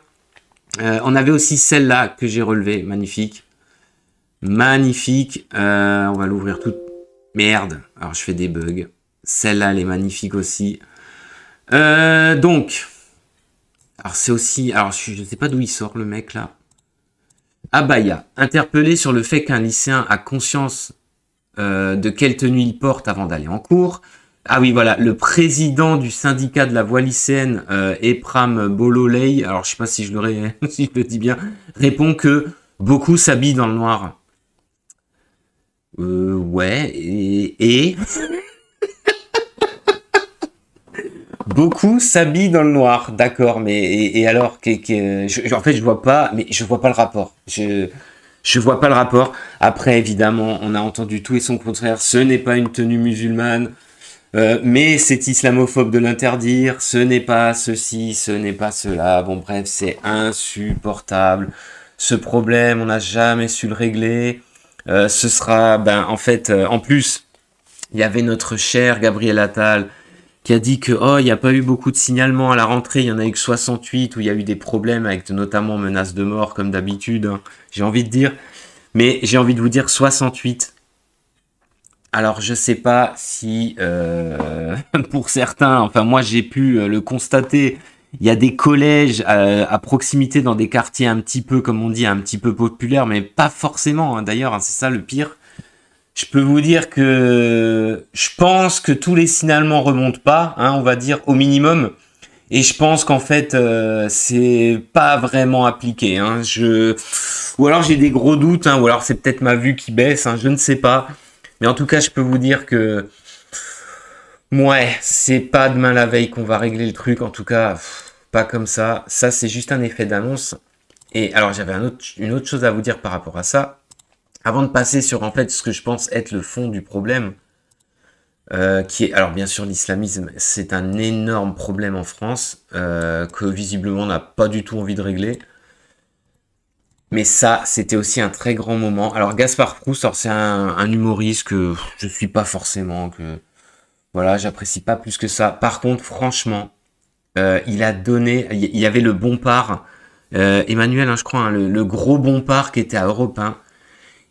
Euh, on avait aussi celle-là que j'ai relevée. Magnifique. Magnifique. Euh, on va l'ouvrir toute. Merde. Alors, je fais des bugs. Celle-là, elle est magnifique aussi. donc. Alors, c'est aussi. Alors, je ne sais pas d'où il sort le mec là. Abaya, interpellé sur le fait qu'un lycéen a conscience de quelle tenue il porte avant d'aller en cours, ah oui, voilà, le président du syndicat de la voie lycéenne, euh, Epram Bololey, alors je sais pas si je, le si dis bien, répond que beaucoup s'habillent dans le noir. Euh, ouais, et... beaucoup s'habillent dans le noir, d'accord, mais et, alors, que, je, en fait, je vois pas, mais je vois pas le rapport. Je, je vois pas le rapport. Après, évidemment, on a entendu tout et son contraire. Ce n'est pas une tenue musulmane. Euh, mais c'est islamophobe de l'interdire, ce n'est pas ceci, ce n'est pas cela. Bon bref, c'est insupportable. Ce problème, on n'a jamais su le régler. Euh, ce sera, ben en fait, euh, en plus, il y avait notre cher Gabriel Attal qui a dit que oh, il n'y a pas eu beaucoup de signalements à la rentrée, il y en a eu que 68 où il y a eu des problèmes avec notamment menaces de mort comme d'habitude. Hein. J'ai envie de dire, mais j'ai envie de vous dire 68 alors je sais pas si euh, pour certains, enfin moi j'ai pu euh, le constater, il y a des collèges euh, à, proximité dans des quartiers un petit peu, comme on dit, un petit peu populaires, mais pas forcément. Hein. D'ailleurs, hein, c'est ça le pire. Je peux vous dire que je pense que tous les signalements remontent pas, hein, on va dire au minimum. Et je pense qu'en fait, c'est pas vraiment appliqué. Ou alors j'ai des gros doutes, ou alors c'est peut-être ma vue qui baisse, je ne sais pas en tout cas, je peux vous dire que ouais, c'est pas demain la veille qu'on va régler le truc. En tout cas, pas comme ça. Ça, c'est juste un effet d'annonce. Et alors, j'avais une autre chose à vous dire par rapport à ça. Avant de passer sur en fait ce que je pense être le fond du problème, euh, qui est alors bien sûr l'islamisme, c'est un énorme problème en France euh, que visiblement on n'a pas du tout envie de régler. Mais ça, c'était aussi un très grand moment. Alors Gaspard Proust, c'est un, humoriste que je suis pas forcément, que voilà, j'apprécie pas plus que ça. Par contre, franchement, euh, il a donné, il y avait le bon part, euh, Emmanuel, hein, je crois, hein, le, gros bon part qui était à Europe 1.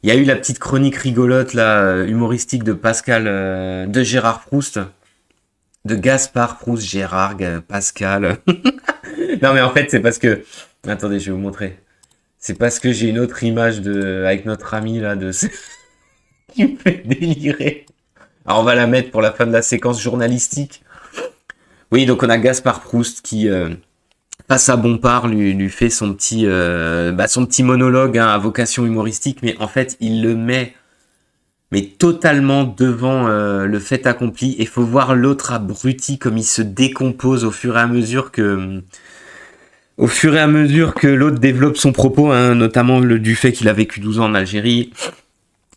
Il y a eu la petite chronique rigolote euh, humoristique de Pascal, de Gérard Proust, de Gaspard Proust, Gérard, Pascal. non mais en fait c'est parce que, attendez, je vais vous montrer. C'est parce que j'ai une autre image de avec notre ami là de qui me fait délirer. Alors on va la mettre pour la fin de la séquence journalistique. Oui, donc on a Gaspard Proust qui euh, passe à part, lui, lui fait son petit euh, bah, son petit monologue hein, à vocation humoristique, mais en fait il le met mais totalement devant euh, le fait accompli. Et faut voir l'autre abruti comme il se décompose au fur et à mesure que au fur et à mesure que l'autre développe son propos, hein, notamment du fait qu'il a vécu 12 ans en Algérie,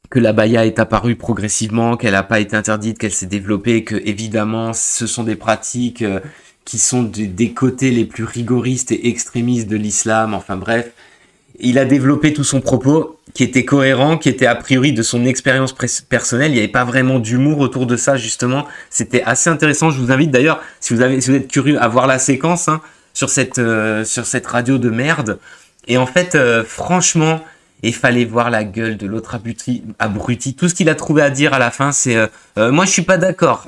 que la baya est apparue progressivement, qu'elle n'a pas été interdite, qu'elle s'est développée, que évidemment ce sont des pratiques euh, qui sont des, côtés les plus rigoristes et extrémistes de l'islam, enfin bref. Il a développé tout son propos qui était cohérent, qui était a priori de son expérience personnelle. Il n'y avait pas vraiment d'humour autour de ça, justement. C'était assez intéressant. Je vous invite d'ailleurs, si vous, vous êtes curieux, à voir la séquence. Hein, sur cette euh, sur cette radio de merde. Et en fait, euh, franchement, il fallait voir la gueule de l'autre abruti, Tout ce qu'il a trouvé à dire à la fin, c'est euh, moi je suis pas d'accord.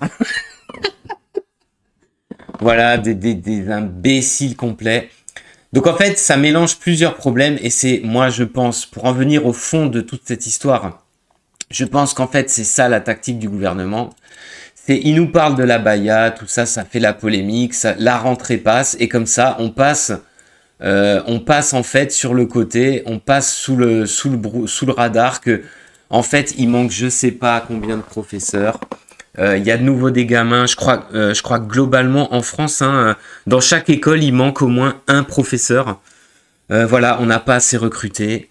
voilà, des, des imbéciles complets. Donc en fait, ça mélange plusieurs problèmes et c'est moi je pense pour en venir au fond de toute cette histoire. Je pense qu'en fait, c'est ça la tactique du gouvernement il nous parle de la baya, tout ça, ça fait la polémique, la rentrée passe, et comme ça, on passe, euh, on passe en fait sur le côté, on passe sous le, sous le, radar que, en fait, il manque je sais pas combien de professeurs. Euh, il y a de nouveau des gamins, je crois, euh, que globalement en France, hein, dans chaque école, il manque au moins un professeur. voilà, on n'a pas assez recruté.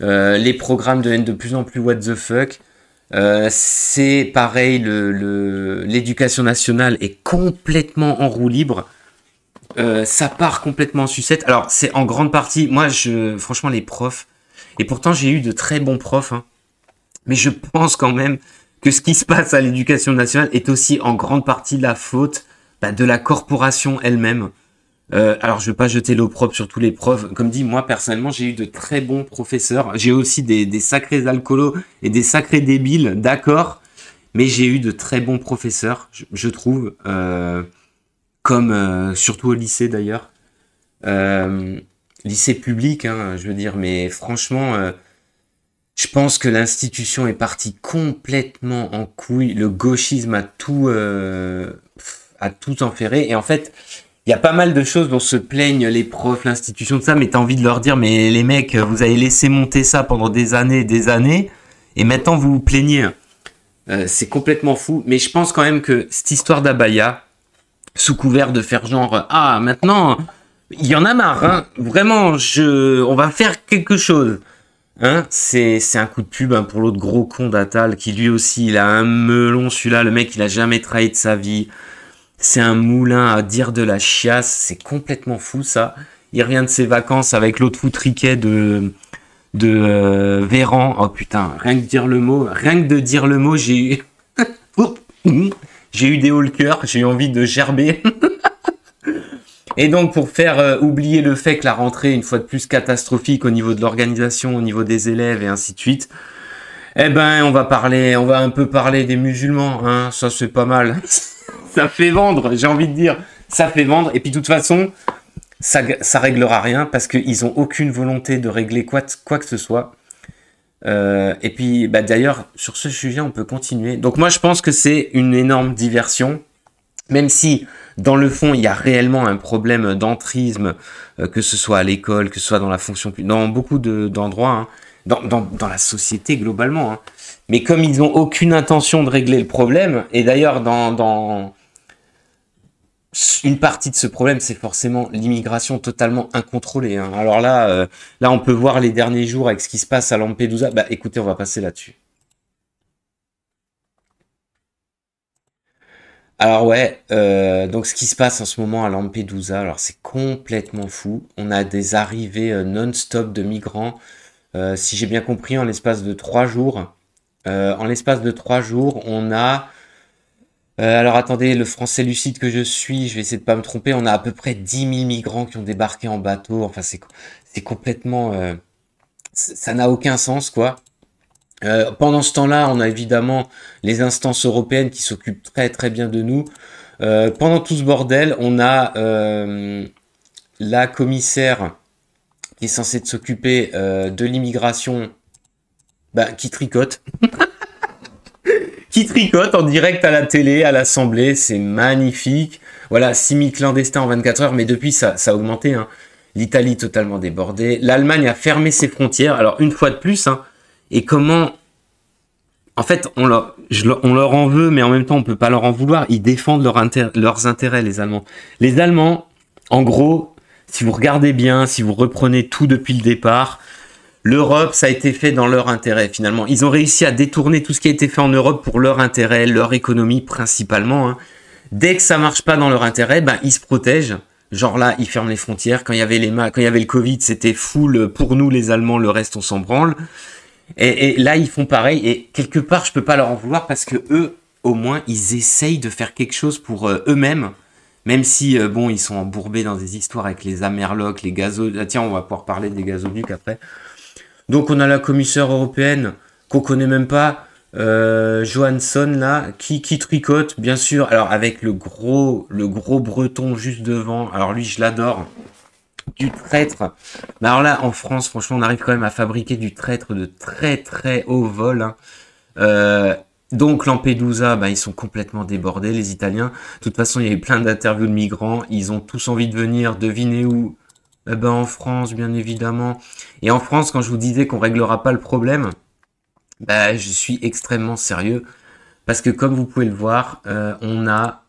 les programmes deviennent de plus en plus what the fuck. Euh, c'est pareil, l'éducation nationale est complètement en roue libre. Euh, ça part complètement en sucette. Alors, c'est en grande partie, moi, je, franchement, les profs, et pourtant j'ai eu de très bons profs, hein. mais je pense quand même que ce qui se passe à l'éducation nationale est aussi en grande partie la faute bah, de la corporation elle-même. Euh, alors, je vais pas jeter l'opprobre sur tous les profs. Comme dit, moi, personnellement, j'ai eu de très bons professeurs. J'ai aussi des, sacrés alcoolos et des sacrés débiles, d'accord. Mais j'ai eu de très bons professeurs, je, trouve. Euh, comme, euh, surtout au lycée, d'ailleurs. lycée public, hein, je veux dire. Mais franchement, je pense que l'institution est partie complètement en couille. Le gauchisme a tout, a tout enferré. Et en fait il y a pas mal de choses dont se plaignent les profs, l'institution, de ça, mais t'as envie de leur dire, mais les mecs, vous avez laissé monter ça pendant des années et des années, et maintenant vous vous plaignez. Euh, c'est complètement fou, mais je pense quand même que cette histoire d'Abaya, sous couvert de faire genre, ah, maintenant, il y en a marre, hein. vraiment, je, on va faire quelque chose. Hein, c'est, un coup de pub hein, pour l'autre gros con d'Atal qui lui aussi il a un melon celui-là, le mec il a jamais trahi de sa vie. C'est un moulin à dire de la chiasse, c'est complètement fou ça. Il revient de ses vacances avec l'autre foutriquet de, de euh, Véran. Oh putain, rien que dire le mot, rien que de dire le mot, j'ai eu, j'ai eu des hauts le cœur, j'ai eu envie de gerber. Et donc pour faire euh, oublier le fait que la rentrée est une fois de plus catastrophique au niveau de l'organisation, au niveau des élèves et ainsi de suite, eh ben on va parler, on va un peu parler des musulmans, hein, ça c'est pas mal. ça fait vendre, j'ai envie de dire. Ça fait vendre. Et puis, de toute façon, ça, ça réglera rien parce qu'ils n'ont aucune volonté de régler quoi, quoi que ce soit. Euh, et puis, bah, d'ailleurs, sur ce sujet, on peut continuer. Donc, moi, je pense que c'est une énorme diversion. Même si, dans le fond, il y a réellement un problème d'entrisme, euh, que ce soit à l'école, que ce soit dans la fonction publique, dans beaucoup d'endroits, hein. dans, dans, la société globalement. Hein mais comme ils n'ont aucune intention de régler le problème, et d'ailleurs dans, une partie de ce problème, c'est forcément l'immigration totalement incontrôlée. Hein. Alors là, euh, là, on peut voir les derniers jours avec ce qui se passe à Lampedusa. Bah écoutez, on va passer là-dessus. Alors ouais, euh, donc ce qui se passe en ce moment à Lampedusa, alors c'est complètement fou. On a des arrivées euh, non-stop de migrants, si j'ai bien compris, en l'espace de trois jours. Euh, en l'espace de trois jours, on a. Euh, alors attendez, le français lucide que je suis, je vais essayer de pas me tromper. On a à peu près 10 000 migrants qui ont débarqué en bateau. Enfin, c'est, complètement. Euh, ça n'a aucun sens, quoi. pendant ce temps-là, on a évidemment les instances européennes qui s'occupent très très bien de nous. pendant tout ce bordel, on a la commissaire qui est censée s'occuper de l'immigration bah, qui tricote. qui tricote en direct à la télé, à l'Assemblée, c'est magnifique. Voilà, 6000 clandestins en 24 heures, mais depuis ça, a augmenté. Hein. L'Italie totalement débordée, l'Allemagne a fermé ses frontières, alors une fois de plus, hein, et comment... En fait, on leur, en veut, mais en même temps, on ne peut pas leur en vouloir. Ils défendent leurs intérêts, les Allemands. Les Allemands, en gros, si vous regardez bien, si vous reprenez tout depuis le départ, l'Europe, ça a été fait dans leur intérêt finalement. Ils ont réussi à détourner tout ce qui a été fait en Europe pour leur intérêt, leur économie principalement. Hein. Dès que ça marche pas dans leur intérêt, ben ils se protègent. Genre là, ils ferment les frontières. Quand il y avait les quand il y avait le Covid, c'était full euh, pour nous les Allemands. Le reste, on s'en branle. Et, là, ils font pareil. Et quelque part, je peux pas leur en vouloir parce que eux, au moins, ils essayent de faire quelque chose pour euh, eux-mêmes. Même si, euh, bon, ils sont embourbés dans des histoires avec les Amerlocs, les gazoducs. Ah, tiens, on va pouvoir parler des gazoducs après. Donc on a la commissaire européenne qu'on connaît même pas, euh, Johansson là, qui, qui tricote, bien sûr. Alors avec le gros, le gros breton juste devant. Alors lui, je l'adore. Du traître. alors là, en France, franchement, on arrive quand même à fabriquer du traître de très très haut vol. Hein. Euh, donc Lampedusa, bah, ils sont complètement débordés, les Italiens. De toute façon, il y a eu plein d'interviews de migrants. Ils ont tous envie de venir. Devinez où eh ben, en France, bien évidemment. Et en France, quand je vous disais qu'on réglera pas le problème, bah, je suis extrêmement sérieux parce que comme vous pouvez le voir, euh, on a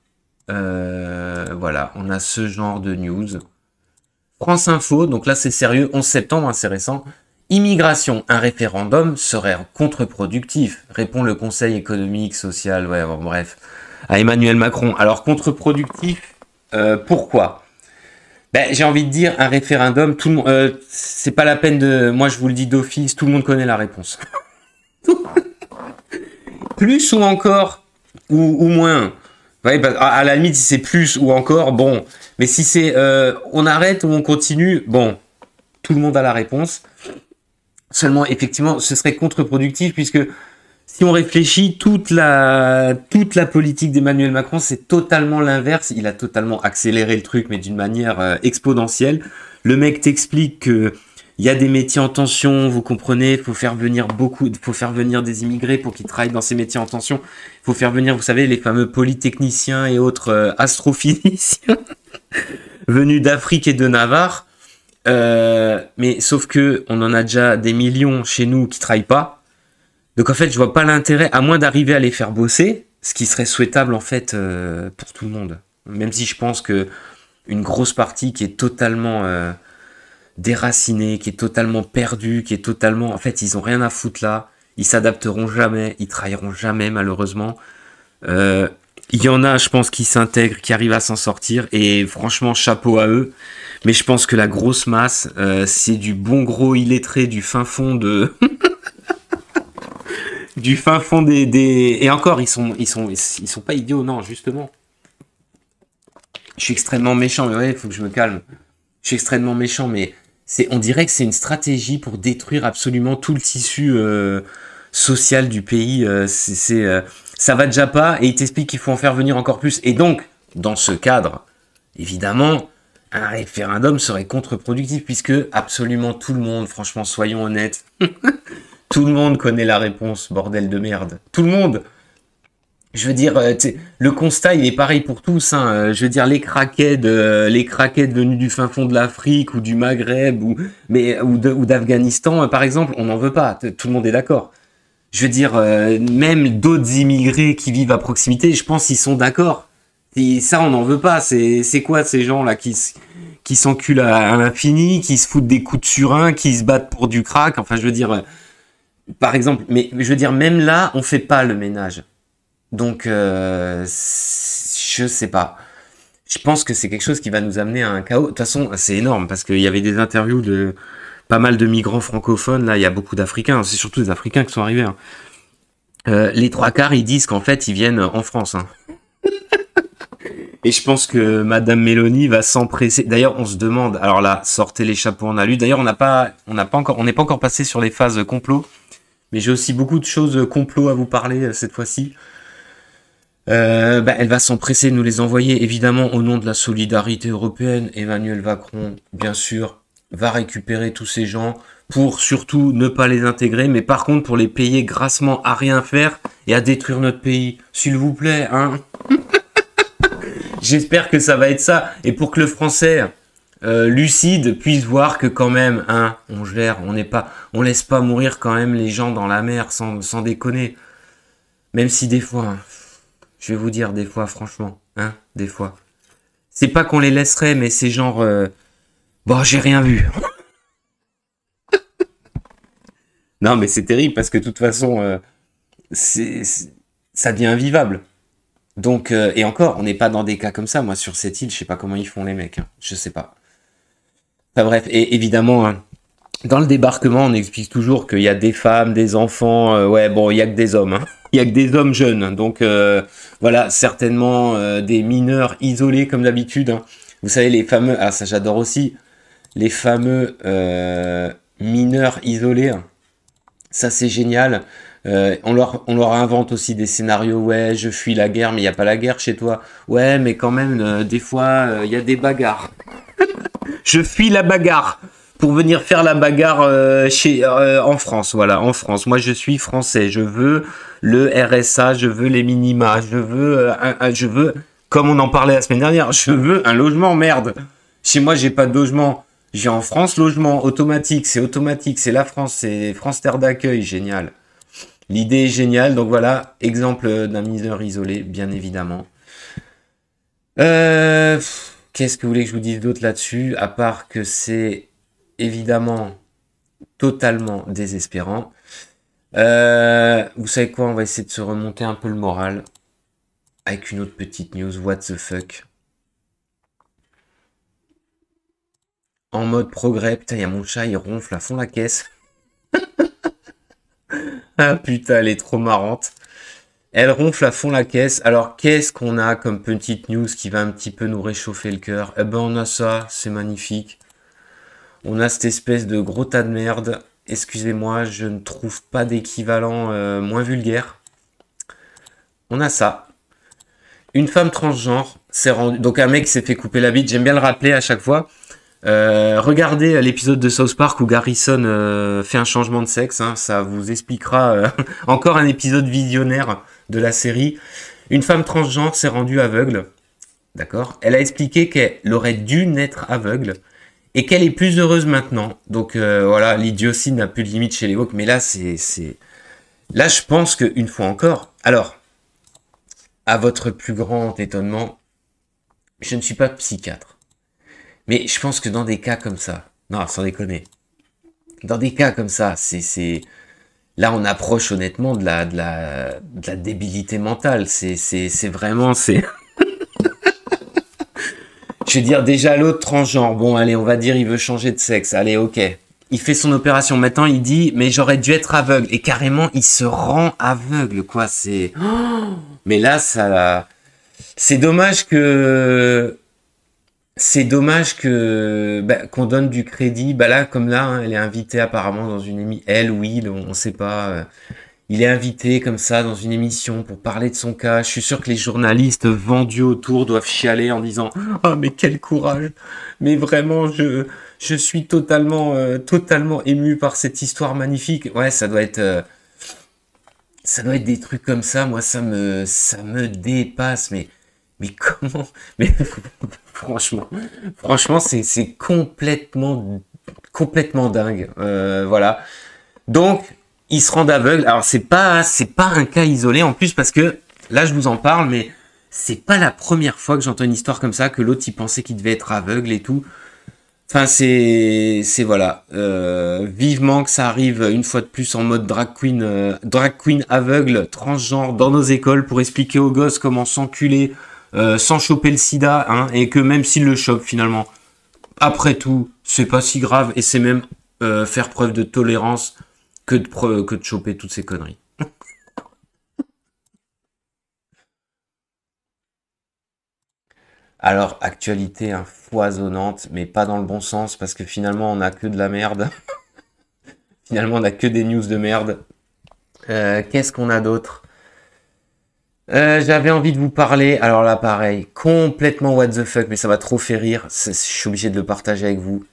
euh, voilà, on a ce genre de news. France Info, donc là c'est sérieux, 11 septembre, hein, c'est récent. Immigration, un référendum serait contre-productif, répond le Conseil économique, social, ouais, bref, à Emmanuel Macron. Alors contre-productif, euh, pourquoi ben, j'ai envie de dire un référendum. Tout le monde, euh, c'est pas la peine de. Moi, je vous le dis d'office, tout le monde connaît la réponse. plus ou encore ou, moins. Ben, à, la limite, si c'est plus ou encore, bon. Mais si c'est euh, on arrête ou on continue, bon, tout le monde a la réponse. Seulement, effectivement, ce serait contre-productif puisque si on réfléchit, toute la, toute la politique d'Emmanuel Macron, c'est totalement l'inverse. Il a totalement accéléré le truc, mais d'une manière euh, exponentielle. Le mec t'explique que il y a des métiers en tension, vous comprenez, faut faire venir beaucoup, faut faire venir des immigrés pour qu'ils travaillent dans ces métiers en tension. Faut faire venir, vous savez, les fameux polytechniciens et autres euh, astrophysiciens venus d'Afrique et de Navarre. Euh, mais sauf que on en a déjà des millions chez nous qui travaillent pas. Donc en fait, je vois pas l'intérêt, à moins d'arriver à les faire bosser, ce qui serait souhaitable en fait euh, pour tout le monde. Même si je pense que une grosse partie qui est totalement euh, déracinée, qui est totalement perdue, qui est totalement, en fait, ils ont rien à foutre là. Ils s'adapteront jamais, ils trahiront jamais malheureusement. Euh, il y en a, je pense, qui s'intègrent, qui arrivent à s'en sortir, et franchement, chapeau à eux. Mais je pense que la grosse masse, c'est du bon gros illettré du fin fond de du fin fond des, des, Et encore, ils sont, ils, sont, ils sont pas idiots, non, justement. Je suis extrêmement méchant, mais ouais, il faut que je me calme. Je suis extrêmement méchant, mais c'est, on dirait que c'est une stratégie pour détruire absolument tout le tissu euh, social du pays. Euh, c'est, euh, ça va déjà pas, et ils t'expliquent qu'il faut en faire venir encore plus. Et donc, dans ce cadre, évidemment, un référendum serait contre-productif puisque absolument tout le monde, franchement, soyons honnêtes, Tout le monde connaît la réponse, bordel de merde. Tout le monde. Je veux dire, euh, le constat, il est pareil pour tous. Hein. Euh, je veux dire, les craquettes, de euh, les craquettes venues du fin fond de l'Afrique ou du Maghreb ou, mais, ou, d'Afghanistan, par exemple, on n'en veut pas. Tout le monde est d'accord. Je veux dire, même d'autres immigrés qui vivent à proximité, je pense qu'ils sont d'accord. Et ça, on n'en veut pas. C'est quoi ces gens-là qui, qui s'enculent à, à l'infini, qui se foutent des coups de surin, qui se battent pour du crack Enfin, je veux dire... Par exemple, mais je veux dire, même là, on fait pas le ménage. Donc, je euh, je sais pas. Je pense que c'est quelque chose qui va nous amener à un chaos. De toute façon, c'est énorme parce qu'il y avait des interviews de pas mal de migrants francophones. Là, il y a beaucoup d'Africains. C'est surtout des Africains qui sont arrivés. Hein. Euh, les trois quarts, ils disent qu'en fait, ils viennent en France. Hein. Et je pense que Madame Mélanie va s'empresser. D'ailleurs, on se demande. Alors là, sortez les chapeaux en alu. D'ailleurs, on n'a pas, on pas encore, on n'est pas encore passé sur les phases complot. Mais j'ai aussi beaucoup de choses euh, complot à vous parler euh, cette fois-ci. Euh, bah, elle va s'empresser de nous les envoyer, évidemment, au nom de la solidarité européenne. Emmanuel Macron, bien sûr, va récupérer tous ces gens pour surtout ne pas les intégrer, mais par contre pour les payer grassement à rien faire et à détruire notre pays. S'il vous plaît, hein J'espère que ça va être ça. Et pour que le français euh, lucide puisse voir que quand même, hein, on gère, on n'est pas, on laisse pas mourir quand même les gens dans la mer sans, déconner. Même si des fois, hein, je vais vous dire des fois, franchement, hein, des fois, c'est pas qu'on les laisserait, mais c'est genre, euh, bon, j'ai rien vu. non, mais c'est terrible parce que de toute façon, euh, c'est, ça devient invivable. Donc, et encore, on n'est pas dans des cas comme ça. Moi, sur cette île, je sais pas comment ils font les mecs. Hein. Je sais pas. Enfin bref, et évidemment, hein, dans le débarquement, on explique toujours qu'il y a des femmes, des enfants, euh, ouais, bon, il y a que des hommes, hein. il y a que des hommes jeunes, hein. donc euh, voilà, certainement euh, des mineurs isolés comme d'habitude. Vous savez, les fameux, ah ça j'adore aussi, les fameux mineurs isolés, ça c'est génial. on, leur, on leur invente aussi des scénarios, ouais, je fuis la guerre, mais il n'y a pas la guerre chez toi. Ouais, mais quand même, des fois, il y a des bagarres. je fuis la bagarre pour venir faire la bagarre euh, chez, euh, en France. Voilà, en France. Moi, je suis français. Je veux le RSA, je veux les minima, je veux, euh, un, je veux, comme on en parlait la semaine dernière, je veux un logement, merde. Chez moi, j'ai pas de logement. J'ai en France logement automatique. C'est automatique. C'est la France. C'est France terre d'accueil. Génial. L'idée est géniale. Donc voilà, exemple d'un mineur isolé, bien évidemment. Euh Qu'est-ce que vous voulez que je vous dise d'autre là-dessus, à part que c'est évidemment totalement désespérant. Euh, vous savez quoi, on va essayer de se remonter un peu le moral avec une autre petite news, what the fuck. En mode progrès, putain, il y a mon chat, il ronfle à fond la caisse. ah putain, elle est trop marrante. Elle ronfle à fond la caisse. Alors, qu'est-ce qu'on a comme petite news qui va un petit peu nous réchauffer le cœur Eh ben, on a ça, c'est magnifique. On a cette espèce de gros tas de merde. Excusez-moi, je ne trouve pas d'équivalent euh, moins vulgaire. On a ça. Une femme transgenre s'est rendue... Donc, un mec s'est fait couper la bite. J'aime bien le rappeler à chaque fois. Euh, regardez l'épisode de South Park où Garrison euh, fait un changement de sexe, hein. ça vous expliquera encore un épisode visionnaire de la série, une femme transgenre s'est rendue aveugle. D'accord Elle a expliqué qu'elle aurait dû naître aveugle et qu'elle est plus heureuse maintenant. Donc euh, voilà, l'idiotie n'a plus de limite chez les woke, mais là, c'est. Là, je pense que, une fois encore. Alors, à votre plus grand étonnement, je ne suis pas psychiatre. Mais je pense que dans des cas comme ça, non, sans déconner, dans des cas comme ça, c'est là on approche honnêtement de la de la, débilité mentale c'est c'est c'est vraiment c'est je veux dire déjà l'autre transgenre bon allez on va dire il veut changer de sexe allez ok il fait son opération maintenant il dit mais j'aurais dû être aveugle et carrément il se rend aveugle quoi c'est mais là ça c'est dommage que c'est dommage que bah, qu'on donne du crédit. Bah là, comme là, hein, elle est invitée apparemment dans une émission. Elle, oui, on ne sait pas. Euh. il est invité comme ça dans une émission pour parler de son cas. Je suis sûr que les journalistes vendus autour doivent chialer en disant Ah oh, mais quel courage Mais vraiment, je je suis totalement euh, totalement ému par cette histoire magnifique. Ouais, ça doit être euh, ça doit être des trucs comme ça. Moi, ça me ça me dépasse. Mais mais comment Mais franchement, franchement, c'est complètement, complètement dingue. Euh, voilà. Donc, ils se rendent aveugles. Alors, c'est pas, c'est pas un cas isolé en plus parce que là, je vous en parle, mais c'est pas la première fois que j'entends une histoire comme ça que l'autre il pensait qu'il devait être aveugle et tout. Enfin, c'est, c'est voilà, euh, vivement que ça arrive une fois de plus en mode drag queen, euh, drag queen aveugle, transgenre dans nos écoles pour expliquer aux gosses comment s'enculer euh, sans choper le sida, hein, et que même s'il le chope finalement, après tout, c'est pas si grave, et c'est même euh, faire preuve de tolérance que de, choper toutes ces conneries. Alors, actualité foisonnante, mais pas dans le bon sens, parce que finalement, on n'a que de la merde. finalement, on n'a que des news de merde. Euh, qu'est-ce qu'on a d'autre euh, j'avais envie de vous parler, alors là pareil, complètement what the fuck, mais ça m'a trop fait rire, je suis obligé de le partager avec vous.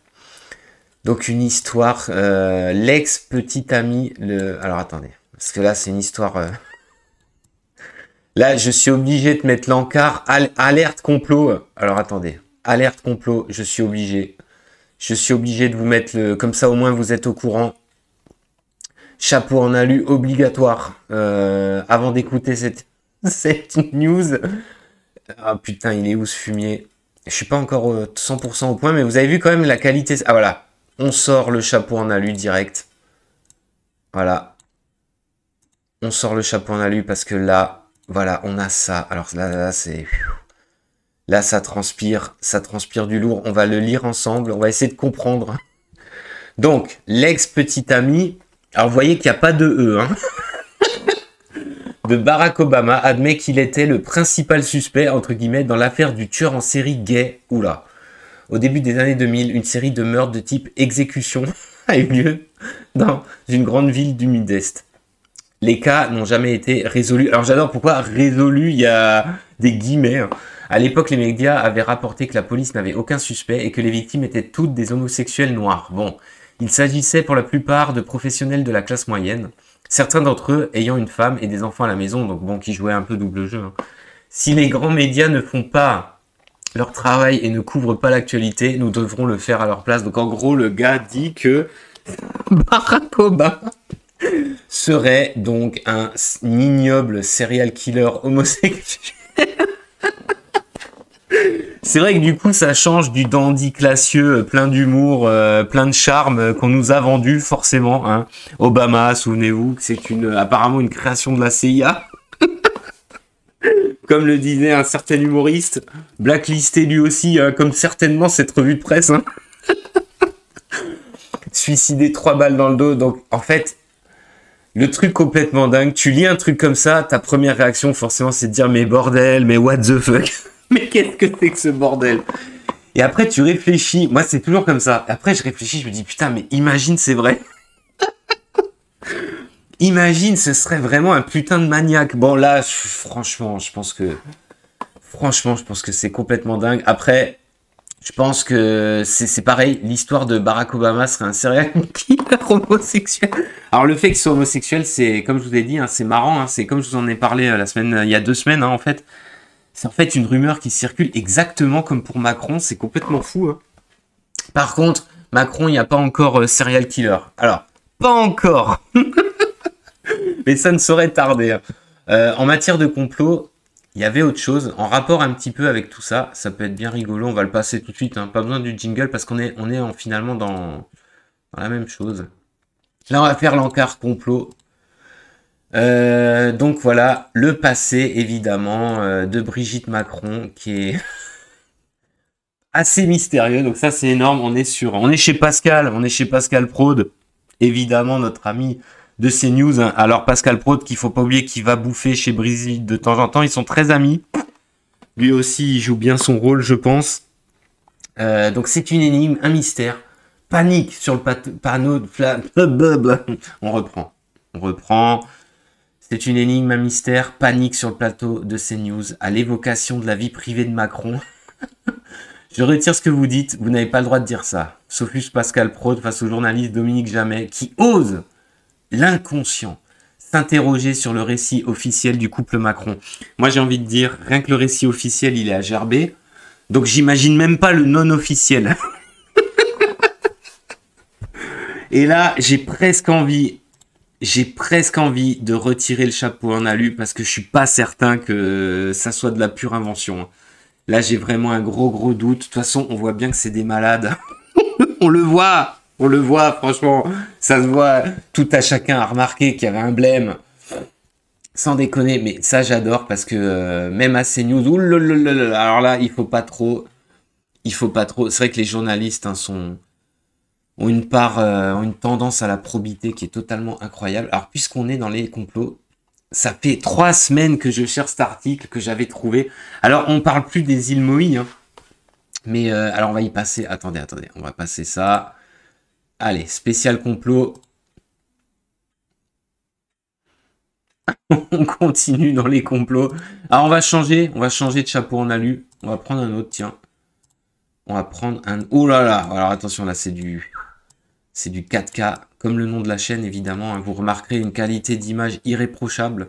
Donc une histoire, euh, l'ex-petit ami, le... alors attendez, parce que là c'est une histoire... Euh, là je suis obligé de mettre l'encart, alerte complot, alors attendez, alerte complot, je suis obligé. Je suis obligé de vous mettre le... Comme ça au moins vous êtes au courant chapeau en alu obligatoire avant d'écouter cette cette news. Ah putain, il est où ce fumier Je suis pas encore 100% euh, au point, mais vous avez vu quand même la qualité. Ah voilà, on sort le chapeau en alu direct. Voilà. On sort le chapeau en alu parce que là, voilà, on a ça. Alors là, là c'est... Là, ça transpire, ça transpire du lourd. On va le lire ensemble, on va essayer de comprendre. Donc, l'ex-petit ami, alors vous voyez qu'il n'y a pas de E, hein Barack Obama admet qu'il était le principal suspect, entre guillemets, dans l'affaire du tueur en série gay Oula. Au début des années 2000, une série de meurtres de type exécution a eu lieu dans une grande ville du Midwest. Les cas n'ont jamais été résolus. Alors j'adore pourquoi résolu, il y a des guillemets. Hein. À l'époque, les médias avaient rapporté que la police n'avait aucun suspect et que les victimes étaient toutes des homosexuels noirs. Bon, il s'agissait pour la plupart de professionnels de la classe moyenne. Certains d'entre eux ayant une femme et des enfants à la maison, donc bon, qui jouaient un peu double jeu. Hein. Si les grands médias ne font pas leur travail et ne couvrent pas l'actualité, nous devrons le faire à leur place. Donc en gros, le gars dit que Barack serait donc un ignoble serial killer homosexuel. C'est vrai que du coup, ça change du dandy classieux, euh, plein d'humour, euh, plein de charme euh, qu'on nous a vendu forcément. Hein. Obama, souvenez-vous, que c'est une, apparemment une création de la CIA. comme le disait un certain humoriste, blacklisté lui aussi, comme certainement cette revue de presse. Hein. Suicidé trois balles dans le dos. Donc en fait, le truc complètement dingue, tu lis un truc comme ça, ta première réaction forcément c'est de dire mais bordel, mais what the fuck. mais qu'est-ce que c'est que ce bordel Et après, tu réfléchis. Moi, c'est toujours comme ça. Après, je réfléchis, je me dis, putain, mais imagine, c'est vrai. imagine, ce serait vraiment un putain de maniaque. Bon, là, franchement, je pense que. Franchement, je pense que c'est complètement dingue. Après, je pense que c'est pareil. L'histoire de Barack Obama serait un serial killer homosexuel. Alors, le fait qu'il soit homosexuel, c'est, comme je vous ai dit, hein, c'est marrant. Hein. c'est comme je vous en ai parlé euh, la semaine, il y a deux semaines, hein, en fait. C'est en fait une rumeur qui circule exactement comme pour Macron, c'est complètement fou. Hein. Par contre, Macron, il n'y a pas encore euh, serial killer. Alors, pas encore Mais ça ne saurait tarder. Hein. Euh, en matière de complot, il y avait autre chose. En rapport un petit peu avec tout ça, ça peut être bien rigolo, on va le passer tout de suite. Hein. Pas besoin du jingle parce qu'on est, on est finalement dans, dans la même chose. Là, on va faire l'encart complot. Euh, donc voilà, le passé évidemment euh, de Brigitte Macron qui est assez mystérieux. Donc ça c'est énorme, on est sur, On est chez Pascal, on est chez Pascal Prode, évidemment notre ami de CNews. Hein. Alors Pascal Prode qu'il faut pas oublier qu'il va bouffer chez Brigitte de temps en temps, ils sont très amis. Lui aussi il joue bien son rôle je pense. Euh, donc c'est une énigme, un mystère. Panique sur le panneau de flamme. On reprend. On reprend. C'est une énigme, un mystère, panique sur le plateau de CNews à l'évocation de la vie privée de Macron. Je retire ce que vous dites, vous n'avez pas le droit de dire ça. Sophus Pascal Prod face au journaliste Dominique Jamais qui ose l'inconscient s'interroger sur le récit officiel du couple Macron. Moi j'ai envie de dire, rien que le récit officiel il est à gerber, donc j'imagine même pas le non officiel. Et là j'ai presque envie j'ai presque envie de retirer le chapeau en alu parce que je suis pas certain que ça soit de la pure invention. Hein. Là, j'ai vraiment un gros gros doute. De toute façon, on voit bien que c'est des malades. on le voit, on le voit, franchement, ça se voit. Tout à chacun a remarqué qu'il y avait un blême. Sans déconner, mais ça j'adore parce que euh, même à CNews, news, alors là, il faut pas trop, il faut pas trop. C'est vrai que les journalistes hein, sont, ont une part, euh, une tendance à la probité qui est totalement incroyable. Alors, puisqu'on est dans les complots, ça fait trois semaines que je cherche cet article que j'avais trouvé. Alors, on parle plus des îles Moïse. Hein. mais euh, alors on va y passer. Attendez, attendez, on va passer ça. Allez, spécial complot. on continue dans les complots. Alors, on va changer, on va changer de chapeau en alu. On va prendre un autre, tiens. On va prendre un. Oh là là, alors attention, là c'est du. C'est du 4K, comme le nom de la chaîne évidemment. Hein. Vous remarquerez une qualité d'image irréprochable.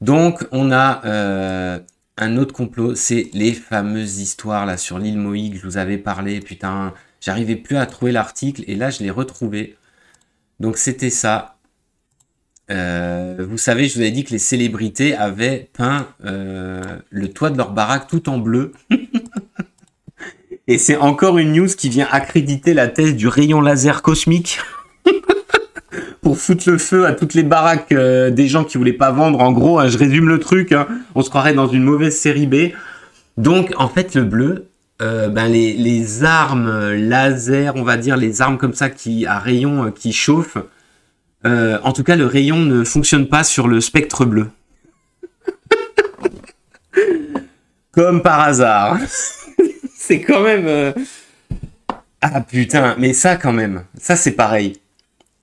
Donc on a euh, un autre complot, c'est les fameuses histoires là sur l'île Moïg. Je vous avais parlé, putain, j'arrivais plus à trouver l'article et là je l'ai retrouvé. Donc c'était ça. Euh, vous savez, je vous avais dit que les célébrités avaient peint euh, le toit de leur baraque tout en bleu. Et c'est encore une news qui vient accréditer la thèse du rayon laser cosmique pour foutre le feu à toutes les baraques euh, des gens qui voulaient pas vendre. En gros, hein, je résume le truc, hein. on se croirait dans une mauvaise série B. Donc, en fait, le bleu, euh, ben les, armes laser, on va dire, les armes comme ça qui à rayon euh, qui chauffent, en tout cas, le rayon ne fonctionne pas sur le spectre bleu. comme par hasard c'est quand même. Euh, ah putain, mais ça quand même, ça c'est pareil.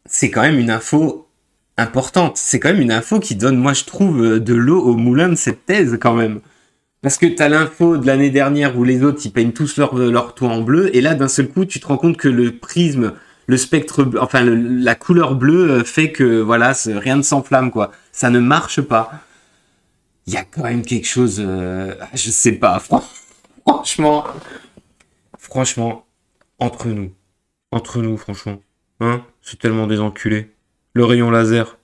C'est quand même une info importante. C'est quand même une info qui donne, moi je trouve, euh, de l'eau au moulin de cette thèse quand même. Parce que t'as l'info de l'année dernière où les autres ils peignent tous leur, toit en bleu, et là d'un seul coup tu te rends compte que le prisme, le spectre, enfin la couleur bleue euh, fait que voilà, rien ne s'enflamme quoi. Ça ne marche pas. Il y a quand même quelque chose, je sais pas, Franchement, franchement, entre nous, entre nous, franchement, hein, c'est tellement des enculés. Le rayon laser,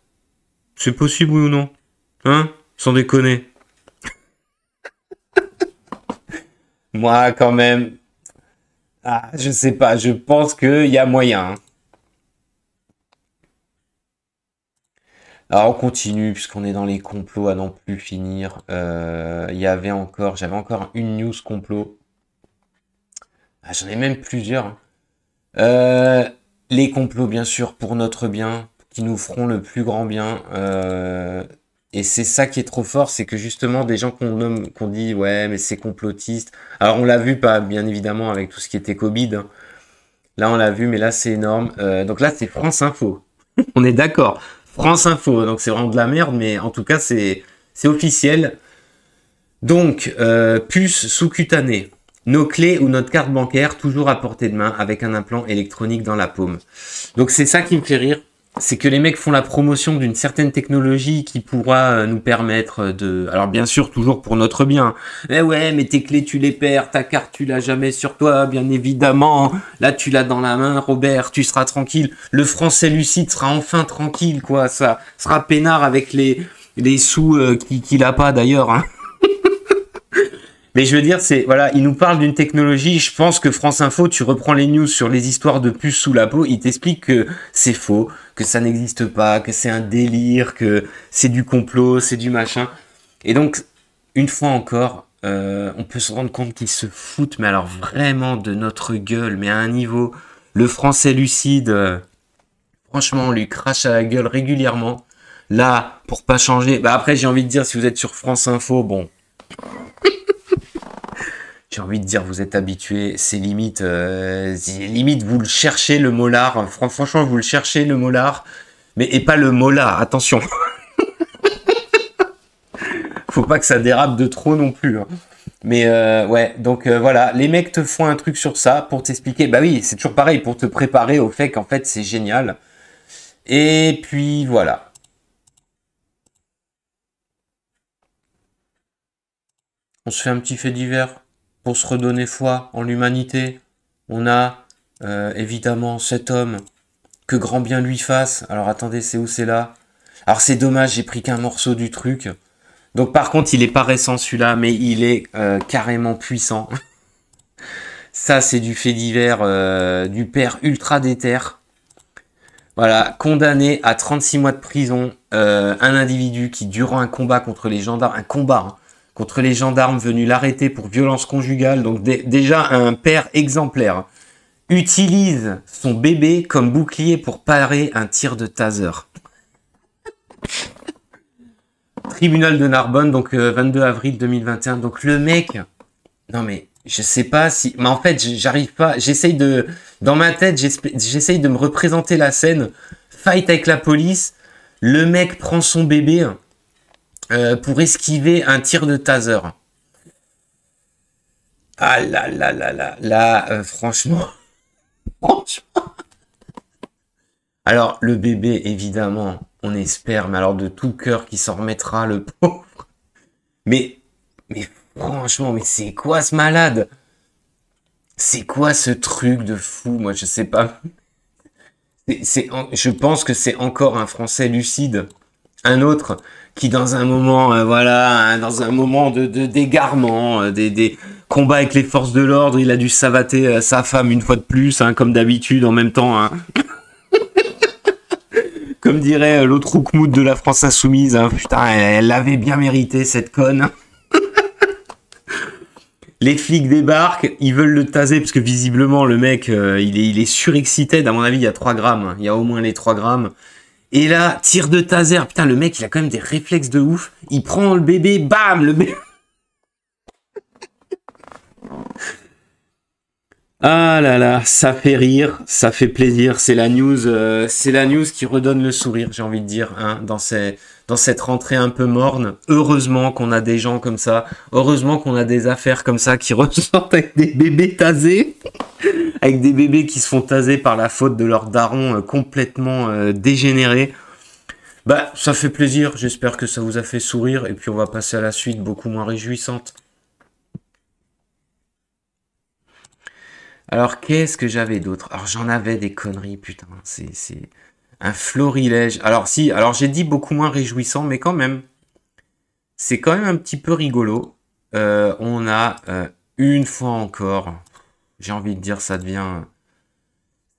c'est possible oui ou non Hein Sans déconner. Moi, quand même, ah, je sais pas, je pense qu'il y a moyen. Hein. Alors on continue puisqu'on est dans les complots à n'en plus finir. Euh, il y avait encore, j'avais encore une news complot. Ah, j'en ai même plusieurs. Hein. Euh, les complots bien sûr pour notre bien, qui nous feront le plus grand bien. Euh, et c'est ça qui est trop fort, c'est que justement des gens qu'on nomme, qu'on dit ouais mais c'est complotiste. Alors on l'a vu pas bien évidemment avec tout ce qui était Covid. Hein. Là on l'a vu mais là c'est énorme. donc là c'est France Info. on est d'accord. France Info. Donc c'est vraiment de la merde, mais en tout cas, c'est officiel. Donc, euh, puce sous-cutanée. Nos clés ou notre carte bancaire toujours à portée de main avec un implant électronique dans la paume. Donc c'est ça qui me fait rire c'est que les mecs font la promotion d'une certaine technologie qui pourra euh, nous permettre de... Alors bien sûr, toujours pour notre bien. Mais ouais, mais tes clés, tu les perds, ta carte, tu l'as jamais sur toi, bien évidemment. Là, tu l'as dans la main, Robert, tu seras tranquille. Le français lucide sera enfin tranquille, quoi. Ça sera peinard avec les, les sous euh, qu'il a pas, d'ailleurs. Hein. Mais je veux dire, c'est voilà, il nous parle d'une technologie. Je pense que France Info, tu reprends les news sur les histoires de puces sous la peau, il t'explique que c'est faux, que ça n'existe pas, que c'est un délire, que c'est du complot, c'est du machin. Et donc, une fois encore, euh, on peut se rendre compte qu'ils se foutent, mais alors vraiment de notre gueule, mais à un niveau. Le français lucide, euh, franchement, on lui crache à la gueule régulièrement. Là, pour pas changer, bah après j'ai envie de dire, si vous êtes sur France Info, bon, j'ai envie de dire vous êtes habitué, c'est limite, euh, limite vous le cherchez le molar, franchement vous le cherchez le molar, mais et pas le molar, attention. Faut pas que ça dérape de trop non plus. Hein. Mais euh, ouais, donc euh, voilà, les mecs te font un truc sur ça pour t'expliquer. Bah oui, c'est toujours pareil pour te préparer au fait qu'en fait c'est génial. Et puis voilà. On se fait un petit fait divers se redonner foi en l'humanité, on a euh, évidemment cet homme que grand bien lui fasse. Alors attendez, c'est où c'est là Alors c'est dommage, j'ai pris qu'un morceau du truc. Donc par contre, il est pas récent celui-là, mais il est euh, carrément puissant. Ça, c'est du fait divers euh, du père ultra déter. Voilà, condamné à 36 mois de prison, un individu qui, durant un combat contre les gendarmes, un combat, hein, contre les gendarmes venus l'arrêter pour violence conjugale, donc déjà un père exemplaire, utilise son bébé comme bouclier pour parer un tir de taser. Tribunal de Narbonne, donc 22 euh, avril 2021. Donc le mec, non mais je sais pas si, mais en fait j'arrive pas. J'essaye de, dans ma tête, j'essaye de me représenter la scène. Fight avec la police. Le mec prend son bébé. Hein. Euh, pour esquiver un tir de taser. Ah là là là là là, euh, franchement. Franchement. Alors, le bébé, évidemment, on espère, mais alors de tout cœur qui s'en remettra, le pauvre. Mais, mais franchement, mais c'est quoi ce malade C'est quoi ce truc de fou Moi, je sais pas. C'est je pense que c'est encore un Français lucide. Un autre qui dans un moment, euh, voilà, hein, dans un moment de, d'égarement, euh, des, combats avec les forces de l'ordre, il a dû savater euh, sa femme une fois de plus, hein, comme d'habitude, en même temps. Hein. comme dirait l'autre Roukmout de la France Insoumise, putain, elle l'avait bien mérité, cette conne. Les flics débarquent, ils veulent le taser parce que visiblement le mec il, est, il est surexcité. À mon avis, il y a 3 grammes. Il y a au moins les 3 grammes. Et là, tir de taser. Putain, le mec, il a quand même des réflexes de ouf. Il prend le bébé, bam, le bébé. Ah là là, ça fait rire, ça fait plaisir. C'est la news, euh, c'est la news qui redonne le sourire, j'ai envie de dire, hein, dans ces, dans cette rentrée un peu morne. Heureusement qu'on a des gens comme ça. Heureusement qu'on a des affaires comme ça qui ressortent avec des bébés tasés. avec des bébés qui se font taser par la faute de leur darons euh, complètement dégénérés. Euh, dégénéré. Bah, ça fait plaisir. J'espère que ça vous a fait sourire. Et puis, on va passer à la suite beaucoup moins réjouissante. Alors, qu'est-ce que j'avais d'autre Alors, j'en avais des conneries, putain. C'est un florilège. Alors si, alors j'ai dit beaucoup moins réjouissant, mais quand même, c'est quand même un petit peu rigolo. Euh, on a euh, une fois encore, j'ai envie de dire, ça devient,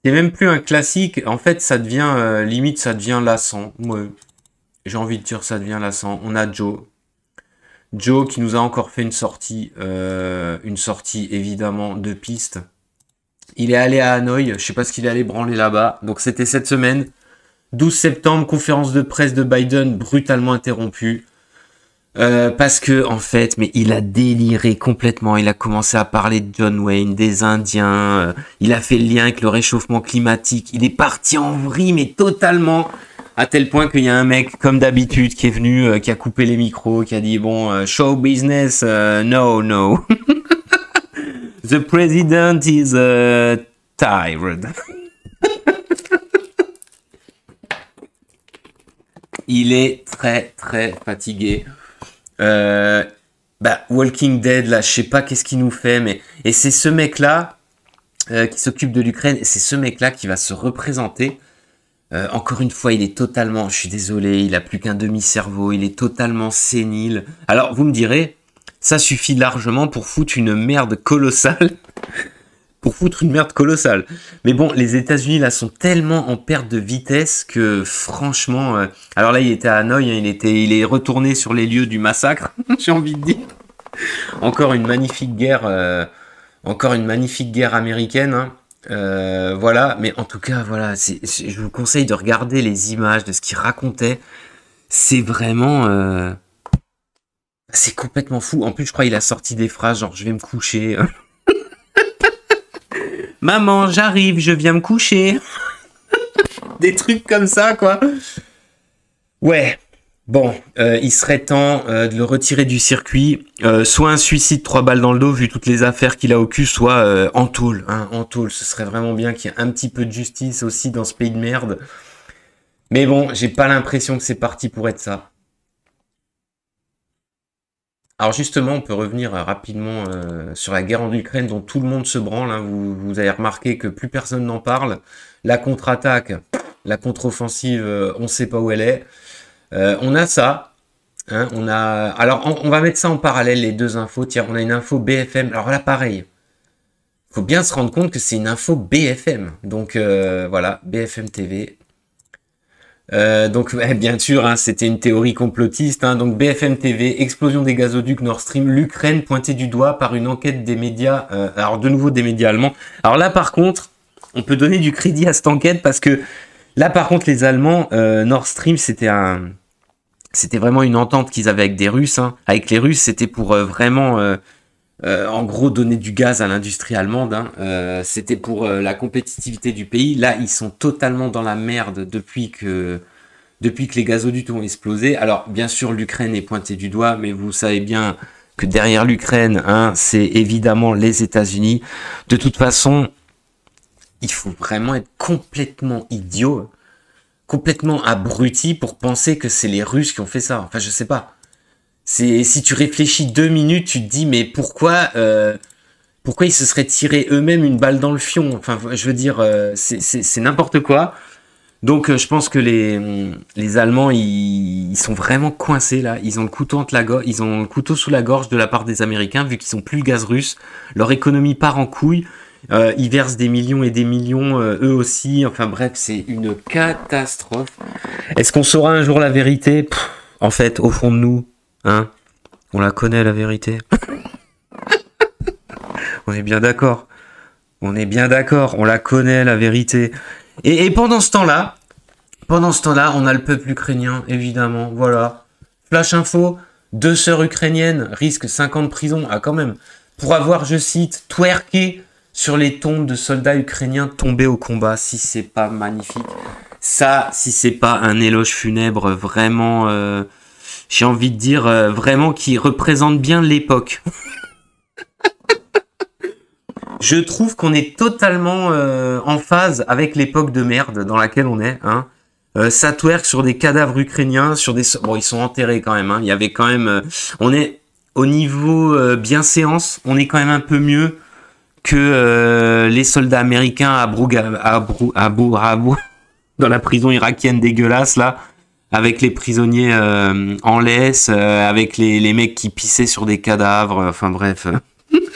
c'est même plus un classique. En fait, ça devient euh, limite, ça devient lassant. Moi, J'ai envie de dire, ça devient lassant. On a Joe. Joe qui nous a encore fait une sortie, une sortie évidemment de piste. Il est allé à Hanoï, je sais pas ce qu'il est allé branler là-bas. Donc c'était cette semaine. 12 septembre, conférence de presse de Biden brutalement interrompue. Euh, parce que en fait, mais il a déliré complètement. Il a commencé à parler de John Wayne, des Indiens. Euh, il a fait le lien avec le réchauffement climatique. Il est parti en vrille, mais totalement. À tel point qu'il y a un mec, comme d'habitude, qui est venu, euh, qui a coupé les micros, qui a dit bon, show business, no, no. The president is tired. Il est très très fatigué. Euh, bah, Walking Dead, là, je sais pas qu'est-ce qu'il nous fait, mais et c'est ce mec-là euh, qui s'occupe de l'Ukraine, et c'est ce mec-là qui va se représenter. Euh, encore une fois, il est totalement, je suis désolé, il a plus qu'un demi-cerveau, il est totalement sénile. Alors, vous me direz, ça suffit largement pour foutre une merde colossale pour foutre une merde colossale. Mais bon, les États-Unis là sont tellement en perte de vitesse que franchement, euh, alors là il était à Hanoï, hein, il était, il est retourné sur les lieux du massacre, j'ai envie de dire. Encore une magnifique guerre, euh, encore une magnifique guerre américaine. Hein. Euh, voilà, mais en tout cas, voilà, je vous conseille de regarder les images de ce qu'il racontait. C'est vraiment, c'est complètement fou. En plus, je crois qu'il a sorti des phrases genre je vais me coucher. Hein. Maman, j'arrive, je viens me coucher. Des trucs comme ça, quoi. Ouais. Bon, euh, il serait temps euh, de le retirer du circuit. Euh, soit un suicide trois balles dans le dos vu toutes les affaires qu'il a au cul, soit en tôle. Hein, en tôle, ce serait vraiment bien qu'il y ait un petit peu de justice aussi dans ce pays de merde. Mais bon, j'ai pas l'impression que c'est parti pour être ça. Alors justement, on peut revenir euh, rapidement euh, sur la guerre en Ukraine dont tout le monde se branle. Hein. Vous, avez remarqué que plus personne n'en parle. La contre-attaque, la contre-offensive, euh, on ne sait pas où elle est. on a ça. Hein. on a. Alors on, va mettre ça en parallèle les deux infos. Tiens, on a une info BFM. Alors là, pareil. Il Faut bien se rendre compte que c'est une info BFM. Donc voilà, BFM TV. Euh, donc bien sûr, hein, c'était une théorie complotiste. Hein. donc BFM TV, explosion des gazoducs Nord Stream, l'Ukraine pointée du doigt par une enquête des médias, euh, alors de nouveau des médias allemands. Alors là par contre, on peut donner du crédit à cette enquête parce que là par contre les Allemands, euh, Nord Stream c'était un... C'était vraiment une entente qu'ils avaient avec des Russes, hein. avec les Russes, c'était pour vraiment euh, en gros donner du gaz à l'industrie allemande. Hein. Euh, c'était pour euh, la compétitivité du pays. Là, ils sont totalement dans la merde depuis que depuis que les gazoducs ont explosé. Alors, bien sûr, l'Ukraine est pointée du doigt, mais vous savez bien que derrière l'Ukraine, hein, c'est évidemment les États-Unis. De toute façon, il faut vraiment être complètement idiot, complètement abruti pour penser que c'est les Russes qui ont fait ça. Enfin, je sais pas. C'est si tu réfléchis deux minutes, tu te dis mais pourquoi euh, pourquoi ils se seraient tirés eux-mêmes une balle dans le fion Enfin, je veux dire, euh, c'est n'importe quoi. Donc, euh, je pense que les, les Allemands, ils, sont vraiment coincés là. Ils ont le couteau entre la gorge, ils ont le couteau sous la gorge de la part des Américains, vu qu'ils sont plus le gaz russe. Leur économie part en couille. ils versent des millions et des millions, eux aussi. Enfin bref, c'est une catastrophe. Est-ce qu'on saura un jour la vérité En fait, au fond de nous, Hein On la connaît la vérité. on est bien d'accord. On est bien d'accord. On la connaît la vérité. Et, pendant ce temps-là, pendant ce temps-là, on a le peuple ukrainien, évidemment. Voilà. Flash info deux sœurs ukrainiennes risquent 5 ans de prison, ah quand même, pour avoir, je cite, twerké sur les tombes de soldats ukrainiens tombés au combat, si c'est pas magnifique. Ça, si c'est pas un éloge funèbre vraiment euh, j'ai envie de dire euh, vraiment qu'il représente bien l'époque. je trouve qu'on est totalement euh, en phase avec l'époque de merde dans laquelle on est. Hein. Euh, sur des cadavres ukrainiens, sur des bon ils sont enterrés quand même. Hein. Il y avait quand même, on est au niveau bien séance, on est quand même un peu mieux que les soldats américains à Brou à, à, dans la prison irakienne dégueulasse là avec les prisonniers euh, en laisse, euh, avec les, mecs qui pissaient sur des cadavres, euh, enfin bref.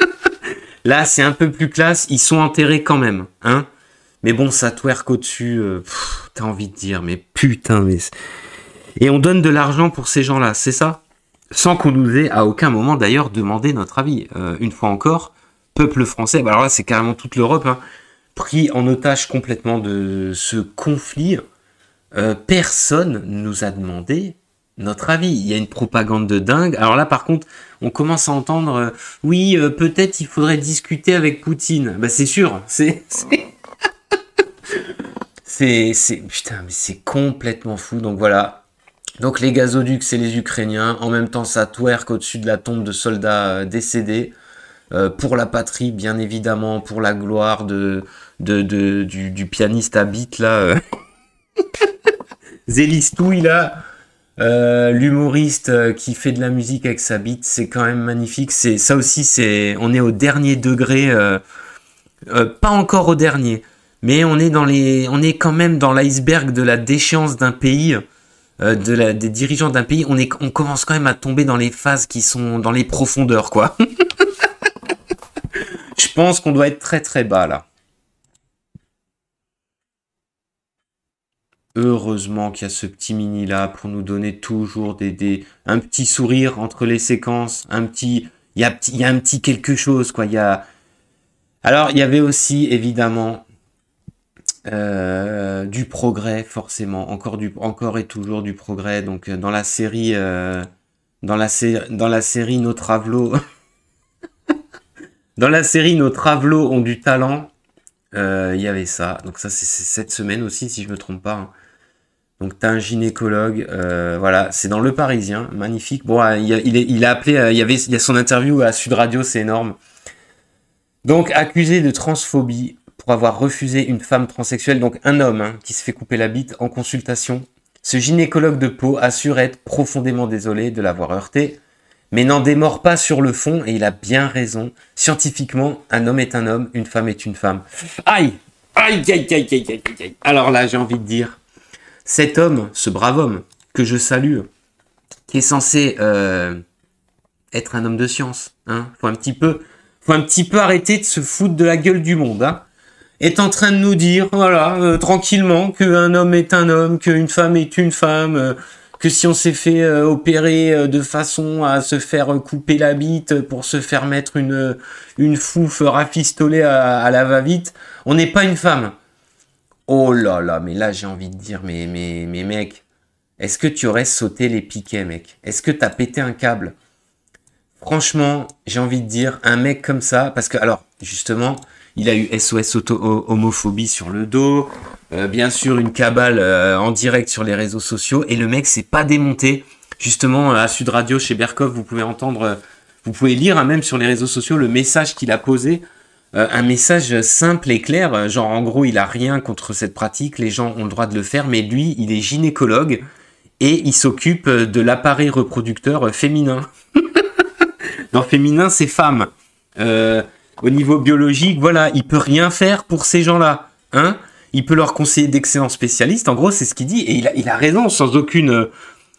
Là, c'est un peu plus classe, ils sont enterrés quand même, hein. Mais bon, ça twerk au-dessus, t'as envie de dire, mais putain, mais. Et on donne de l'argent pour ces gens-là, c'est ça Sans qu'on nous ait à aucun moment d'ailleurs demandé notre avis. une fois encore, peuple français, bah, alors là, c'est carrément toute l'Europe, hein, pris en otage complètement de ce conflit euh, personne nous a demandé notre avis. Il y a une propagande de dingue. Alors là, par contre, on commence à entendre euh, oui, euh, peut-être il faudrait discuter avec Poutine. Bah c'est sûr, c'est c'est c'est putain, mais c'est complètement fou. Donc voilà. Donc les gazoducs, c'est les Ukrainiens. En même temps, ça twerk au-dessus de la tombe de soldats décédés. pour la patrie, bien évidemment, pour la gloire de, du, pianiste à là. Zélistouille, là, euh, l'humoriste euh, qui fait de la musique avec sa bite, c'est quand même magnifique. C'est ça aussi, c'est on est au dernier degré, euh, pas encore au dernier, mais on est dans les, on est quand même dans l'iceberg de la déchéance d'un pays, de la, des dirigeants d'un pays. On on commence quand même à tomber dans les phases qui sont dans les profondeurs, quoi. Je pense qu'on doit être très très bas là. Heureusement qu'il y a ce petit mini là pour nous donner toujours des, des un petit sourire entre les séquences, un petit il y a il y a un petit quelque chose quoi, il y a Alors, il y avait aussi évidemment euh, du progrès forcément, encore du encore et toujours du progrès donc euh, dans la série euh, dans la série dans la série nos travelots dans la série nos travelots ont du talent il y avait ça. Donc ça, c'est cette semaine aussi, si je me trompe pas. Hein. Donc t'as un gynécologue, euh, voilà, c'est dans Le Parisien, magnifique. Bon, il a, appelé, euh, il y avait, il a son interview à Sud Radio, c'est énorme. Donc accusé de transphobie pour avoir refusé une femme transsexuelle, donc un homme hein, qui se fait couper la bite en consultation. Ce gynécologue de peau assure être profondément désolé de l'avoir heurté, mais n'en démord pas sur le fond et il a bien raison. Scientifiquement, un homme est un homme, une femme est une femme. Aïe, aïe, aïe, aïe, aïe, aïe. aïe. Alors là, j'ai envie de dire cet homme, ce brave homme, que je salue, qui est censé euh, être un homme de science, hein, faut un petit peu, faut un petit peu arrêter de se foutre de la gueule du monde, hein, est en train de nous dire, voilà, euh, tranquillement, qu'un homme est un homme, qu'une femme est une femme, euh, que si on s'est fait opérer de façon à se faire couper la bite pour se faire mettre une, une fouffe rafistolée à la va-vite, on n'est pas une femme. Oh là là, mais là j'ai envie de dire, mais, mais, mec, est-ce que tu aurais sauté les piquets, mec Est-ce que t'as pété un câble Franchement, j'ai envie de dire, un mec comme ça, parce que, alors, justement, il a eu SOS auto homophobie sur le dos, euh, bien sûr une cabale euh, en direct sur les réseaux sociaux, et le mec s'est pas démonté. Justement, à Sud Radio, chez Berkov, vous pouvez entendre, euh, vous pouvez lire hein, même sur les réseaux sociaux le message qu'il a posé euh, un message simple et clair, euh, genre en gros il a rien contre cette pratique, les gens ont le droit de le faire, mais lui il est gynécologue et il s'occupe euh, de l'appareil reproducteur féminin. dans féminin c'est femme. au niveau biologique, voilà, il peut rien faire pour ces gens-là, hein. Il peut leur conseiller d'excellents spécialistes. En gros, c'est ce qu'il dit, et il a, raison, sans aucune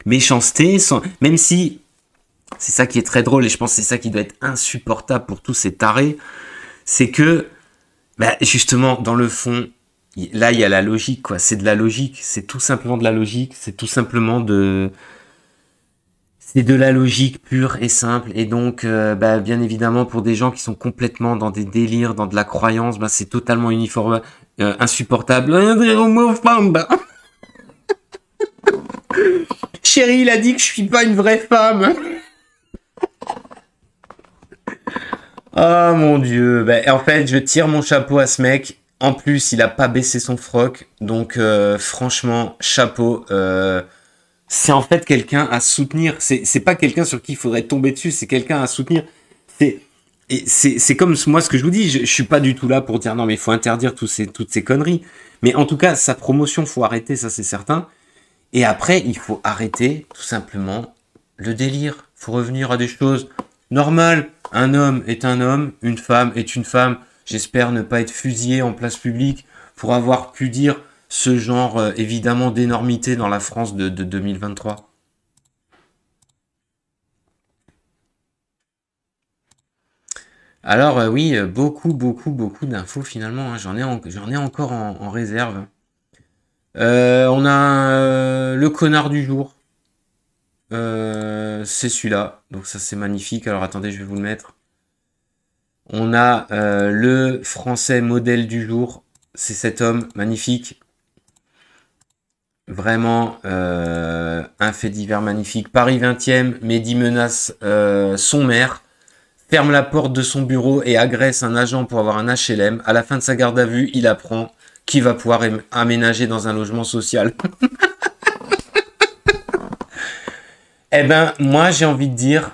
méchanceté, même si c'est ça qui est très drôle, et je pense que c'est ça qui doit être insupportable pour tous ces tarés c'est que, bah, justement, dans le fond, là, il y a la logique, quoi. C'est de la logique. C'est tout simplement de la logique. C'est tout simplement de. C'est de la logique pure et simple. Et donc, euh, bah, bien évidemment, pour des gens qui sont complètement dans des délires, dans de la croyance, bah, c'est totalement uniforme, euh, insupportable. Oh, bah. Chérie, il a dit que je suis pas une vraie femme. Oh mon dieu. Ben, en fait, je tire mon chapeau à ce mec. En plus, il a pas baissé son froc. Donc, euh, franchement, chapeau. Euh, c'est en fait quelqu'un à soutenir. C'est pas quelqu'un sur qui il faudrait tomber dessus. C'est quelqu'un à soutenir. C'est. c'est comme moi ce que je vous dis, je, ne suis pas du tout là pour dire non mais il faut interdire toutes ces conneries. Mais en tout cas, sa promotion, faut arrêter, ça c'est certain. Et après, il faut arrêter tout simplement le délire. Faut revenir à des choses normal. Un homme est un homme, une femme est une femme. J'espère ne pas être fusillé en place publique pour avoir pu dire ce genre euh, évidemment d'énormité dans la France de, 2023. Alors euh, oui, beaucoup, beaucoup, beaucoup d'infos finalement. Hein. J'en ai, encore en, réserve. Euh, on a le connard du jour. Euh, c'est celui-là. Donc ça c'est magnifique. Alors attendez, je vais vous le mettre. On a euh, le français modèle du jour. C'est cet homme magnifique. Vraiment euh, un fait divers magnifique. Paris 20e, Mehdi menace son maire, ferme la porte de son bureau et agresse un agent pour avoir un HLM. À la fin de sa garde à vue, il apprend qui va pouvoir aménager dans un logement social. Eh ben, moi, j'ai envie de dire,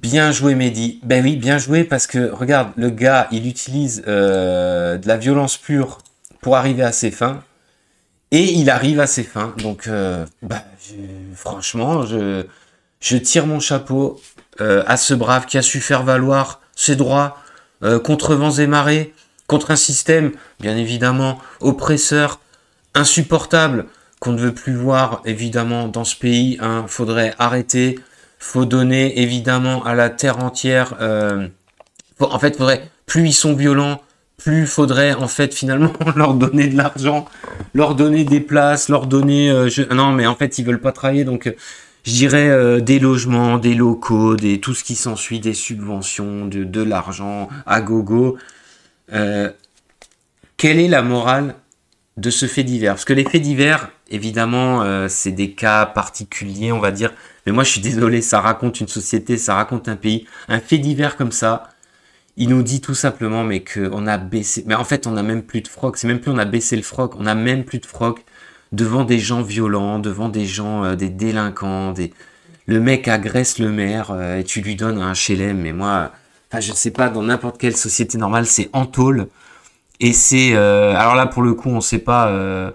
Bien joué Mehdi. Ben oui, bien joué parce que regarde, le gars, il utilise euh, de la violence pure pour arriver à ses fins. Et il arrive à ses fins. Donc, euh, bah, franchement, je, tire mon chapeau euh, à ce brave qui a su faire valoir ses droits contre vents et marées, contre un système, bien évidemment, oppresseur, insupportable, qu'on ne veut plus voir évidemment dans ce pays. Il hein. Faudrait arrêter, faut donner évidemment à la terre entière. Euh, en fait, faudrait plus ils sont violents, plus faudrait en fait finalement leur donner de l'argent, leur donner des places, leur donner. Euh, non, mais en fait ils veulent pas travailler donc. Euh, je dirais des logements, des locaux, des tout ce qui s'ensuit, des subventions, de, l'argent à gogo. quelle est la morale de ce fait divers. Parce que les faits divers, évidemment, euh, c'est des cas particuliers, on va dire. Mais moi, je suis désolé, ça raconte une société, ça raconte un pays. Un fait divers comme ça, il nous dit tout simplement, mais qu'on a baissé. Mais en fait, on n'a même plus de froc. C'est même plus on a baissé le froc. On n'a même plus de froc devant des gens violents, devant des gens, euh, des délinquants. Des... Le mec agresse le maire euh, et tu lui donnes un chelem. Mais moi, je ne sais pas, dans n'importe quelle société normale, c'est en tôle. Et c'est euh, alors là pour le coup, on ne sait pas. Euh,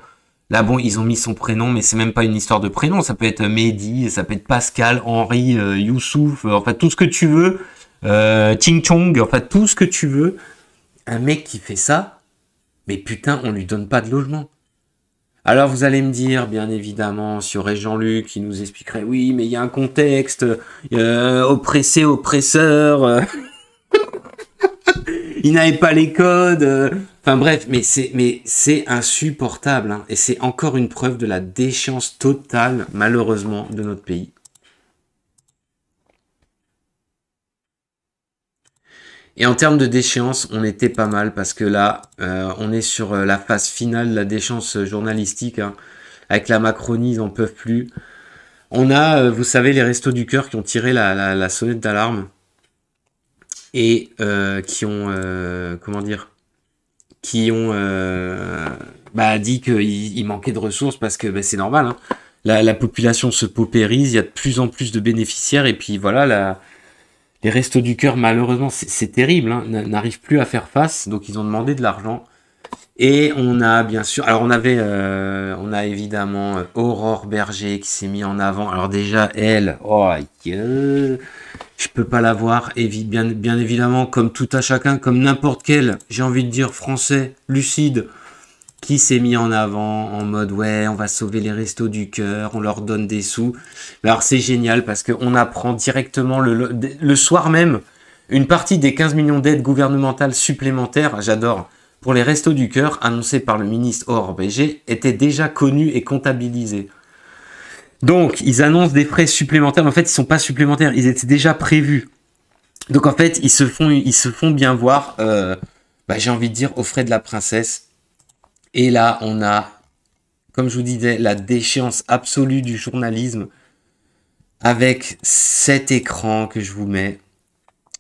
là bon, ils ont mis son prénom, mais c'est même pas une histoire de prénom. Ça peut être Mehdi, ça peut être Pascal, Henri, euh, Youssouf, en fait tout ce que tu veux. Euh, Ting Chong, fait, tout ce que tu veux. Un mec qui fait ça, mais putain, on lui donne pas de logement. Alors vous allez me dire, bien évidemment, s'il y aurait Jean-Luc qui nous expliquerait, oui, mais il y a un contexte, oppressé, oppresseur, il n'avait pas les codes, Enfin bref, mais c'est insupportable hein. et c'est encore une preuve de la déchéance totale malheureusement de notre pays. Et en termes de déchéance, on était pas mal parce que là, euh, on est sur euh, la phase finale de la déchéance journalistique. Hein. Avec la Macronie, ils n'en peuvent plus. On a, euh, vous savez, les Restos du Cœur qui ont tiré la, sonnette d'alarme et qui ont, comment dire, qui ont euh, bah, dit qu'il manquait de ressources parce que bah, c'est normal. Hein. La, population se paupérise, il y a de plus en plus de bénéficiaires et puis voilà, les restos du cœur, malheureusement, c'est terrible, hein, n'arrivent plus à faire face, donc ils ont demandé de l'argent. Et on a bien sûr, alors on avait, euh, on a évidemment euh, Aurore Berger qui s'est mis en avant. Alors déjà elle, oh je peux pas l'avoir. bien, bien évidemment, comme tout à chacun, comme n'importe quel, j'ai envie de dire français, lucide, qui s'est mis en avant en mode ouais, on va sauver les restos du cœur, on leur donne des sous. alors c'est génial parce qu'on apprend directement le, soir même une partie des 15 millions d'aides gouvernementales supplémentaires, j'adore, pour les restos du cœur annoncées par le ministre Orbégé, étaient déjà connues et comptabilisées. Donc, ils annoncent des frais supplémentaires, mais en fait, ils ne sont pas supplémentaires, ils étaient déjà prévus. Donc, en fait, ils se font, ils se font bien voir, euh, bah, j'ai envie de dire, aux frais de la princesse. Et là, on a, comme je vous disais, la déchéance absolue du journalisme avec cet écran que je vous mets.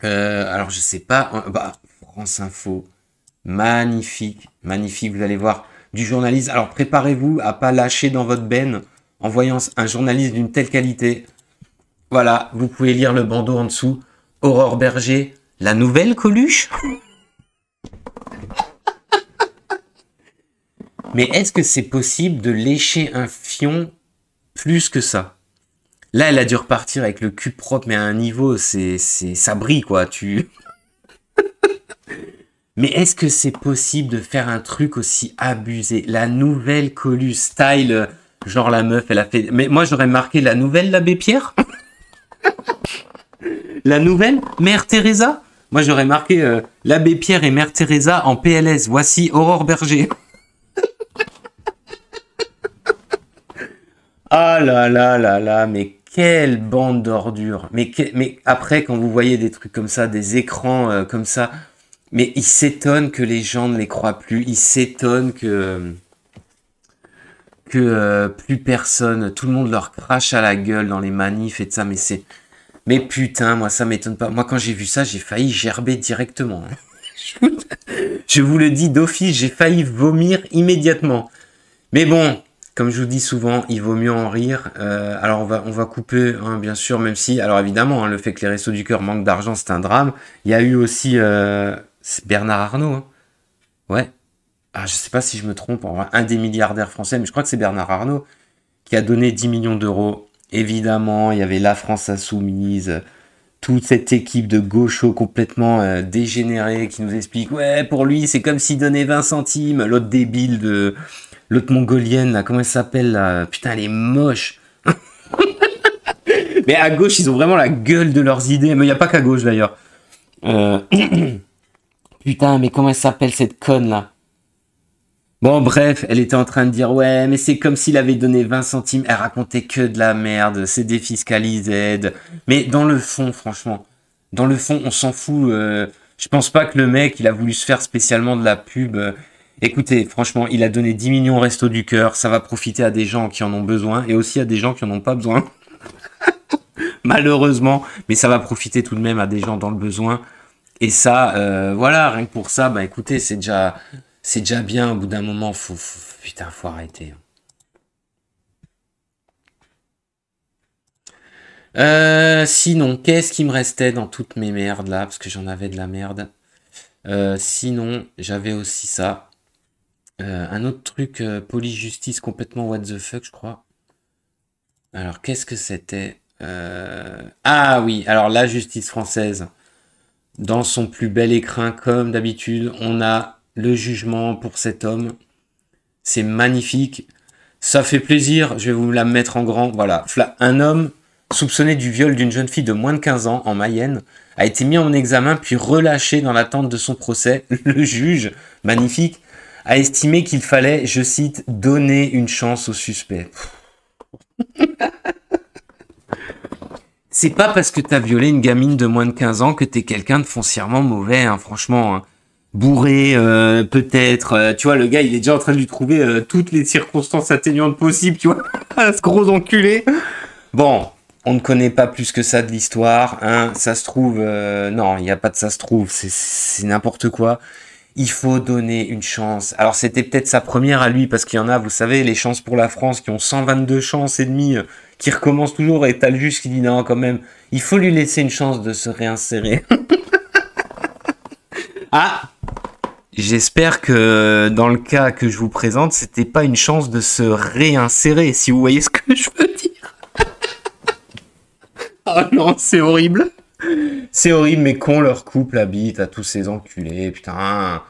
Euh, alors, je ne sais pas, hein, bah, France Info, magnifique, magnifique, vous allez voir du journalisme. Alors, préparez-vous à pas lâcher dans votre benne en voyant un journaliste d'une telle qualité, voilà, vous pouvez lire le bandeau en dessous. Aurore Berger, la nouvelle Coluche Mais est-ce que c'est possible de lécher un fion plus que ça Là, elle a dû repartir avec le cul propre, mais à un niveau, c'est, c'est, ça brille, quoi. Tu. mais est-ce que c'est possible de faire un truc aussi abusé La nouvelle Coluche, style Genre la meuf, elle a fait. Mais moi j'aurais marqué la nouvelle l'abbé Pierre. la nouvelle Mère Teresa. Moi j'aurais marqué euh, l'abbé Pierre et Mère Teresa en PLS. Voici Aurore Berger. ah là là là là, mais quelle bande d'ordures. Mais, mais après quand vous voyez des trucs comme ça, des écrans euh, comme ça, mais ils s'étonnent que les gens ne les croient plus. Ils s'étonnent que euh, que euh, plus personne, tout le monde leur crache à la gueule dans les manifs et de ça, mais c'est... Mais putain, moi ça m'étonne pas. Moi quand j'ai vu ça, j'ai failli gerber directement. Hein. je vous le dis d'office, j'ai failli vomir immédiatement. Mais bon, comme je vous dis souvent, il vaut mieux en rire. Euh, alors on va, on va couper, hein, bien sûr, même si, alors évidemment, hein, le fait que les réseaux du Cœur manquent d'argent, c'est un drame. Il y a eu aussi euh, Bernard Arnault. Ouais, ah, je ne sais pas si je me trompe, un des milliardaires français, mais je crois que c'est Bernard Arnault, qui a donné 10 millions d'euros. Évidemment, il y avait la France insoumise, toute cette équipe de gauchos complètement euh, dégénérés qui nous explique, ouais, pour lui, c'est comme s'il donnait 20 centimes, l'autre débile de... L'autre mongolienne, là, comment elle s'appelle Putain, elle est moche. mais à gauche, ils ont vraiment la gueule de leurs idées. Mais il n'y a pas qu'à gauche d'ailleurs. Euh, putain, mais comment elle s'appelle cette conne là Bon, bref, elle était en train de dire ouais, mais c'est comme s'il avait donné 20 centimes. Elle racontait que de la merde, c'est défiscalisé. Mais dans le fond, franchement, dans le fond, on s'en fout. Euh, je pense pas que le mec, il a voulu se faire spécialement de la pub. Écoutez, franchement, il a donné 10 millions au resto du cœur. Ça va profiter à des gens qui en ont besoin et aussi à des gens qui en ont pas besoin. Malheureusement, mais ça va profiter tout de même à des gens dans le besoin. Et ça, euh, voilà, rien que pour ça, bah écoutez, c'est déjà, c'est déjà bien, au bout d'un moment, faut, putain, faut arrêter. Euh, sinon, qu'est-ce qui me restait dans toutes mes merdes là Parce que j'en avais de la merde. Euh, sinon, j'avais aussi ça. Euh, un autre truc, police justice complètement what the fuck, je crois. Alors, qu'est-ce que c'était Ah oui, alors la justice française, dans son plus bel écrin, comme d'habitude, on a le jugement pour cet homme. C'est magnifique. Ça fait plaisir, je vais vous la mettre en grand. Voilà, un homme soupçonné du viol d'une jeune fille de moins de 15 ans en Mayenne a été mis en examen puis relâché dans l'attente de son procès. Le juge, magnifique, a estimé qu'il fallait, je cite, donner une chance au suspect. C'est pas parce que t'as violé une gamine de moins de 15 ans que t'es quelqu'un de foncièrement mauvais, hein, franchement. Hein bourré euh, peut-être euh, tu vois le gars il est déjà en train de lui trouver euh, toutes les circonstances atténuantes possibles tu vois ce gros enculé bon on ne connaît pas plus que ça de l'histoire hein ça se trouve non il n'y a pas de ça se trouve c'est n'importe quoi il faut donner une chance alors c'était peut-être sa première à lui parce qu'il y en a vous savez les chances pour la France qui ont 122 chances et demie qui recommencent toujours et t'as le juste qui dit non quand même il faut lui laisser une chance de se réinsérer ah J'espère que dans le cas que je vous présente, c'était pas une chance de se réinsérer, si vous voyez ce que je veux dire. Oh non, c'est horrible. C'est horrible, mais con leur couple habite à tous ces enculés, putain.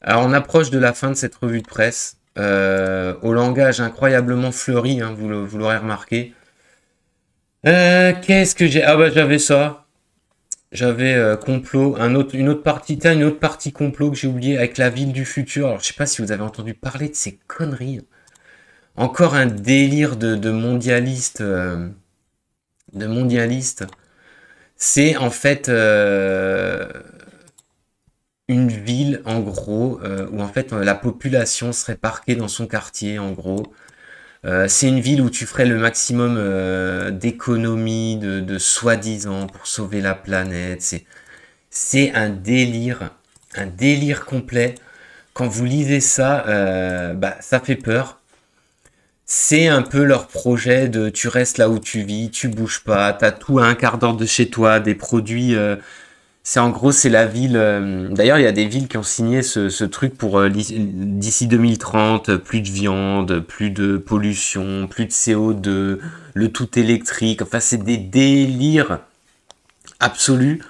Alors on approche de la fin de cette revue de presse, euh, au langage incroyablement fleuri, hein, vous l'aurez remarqué. Euh, qu'est-ce que j'ai Ah bah j'avais ça. J'avais euh, complot, un autre, une autre partie, une autre partie complot que j'ai oublié avec la ville du futur. Alors je sais pas si vous avez entendu parler de ces conneries. Encore un délire de, mondialiste, euh, de mondialiste. C'est en fait une ville en gros où en fait la population serait parquée dans son quartier en gros euh, c'est une ville où tu ferais le maximum euh, d'économies, de, soi-disant pour sauver la planète. C'est, un délire, un délire complet. Quand vous lisez ça, euh, bah, ça fait peur. C'est un peu leur projet de tu restes là où tu vis, tu bouges pas, t'as tout à un quart d'heure de chez toi, des produits c'est en gros, c'est la ville. Euh, d'ailleurs, il y a des villes qui ont signé ce, truc pour euh, d'ici 2030, euh, plus de viande, plus de pollution, plus de CO2, le tout électrique. Enfin, c'est des délires absolus.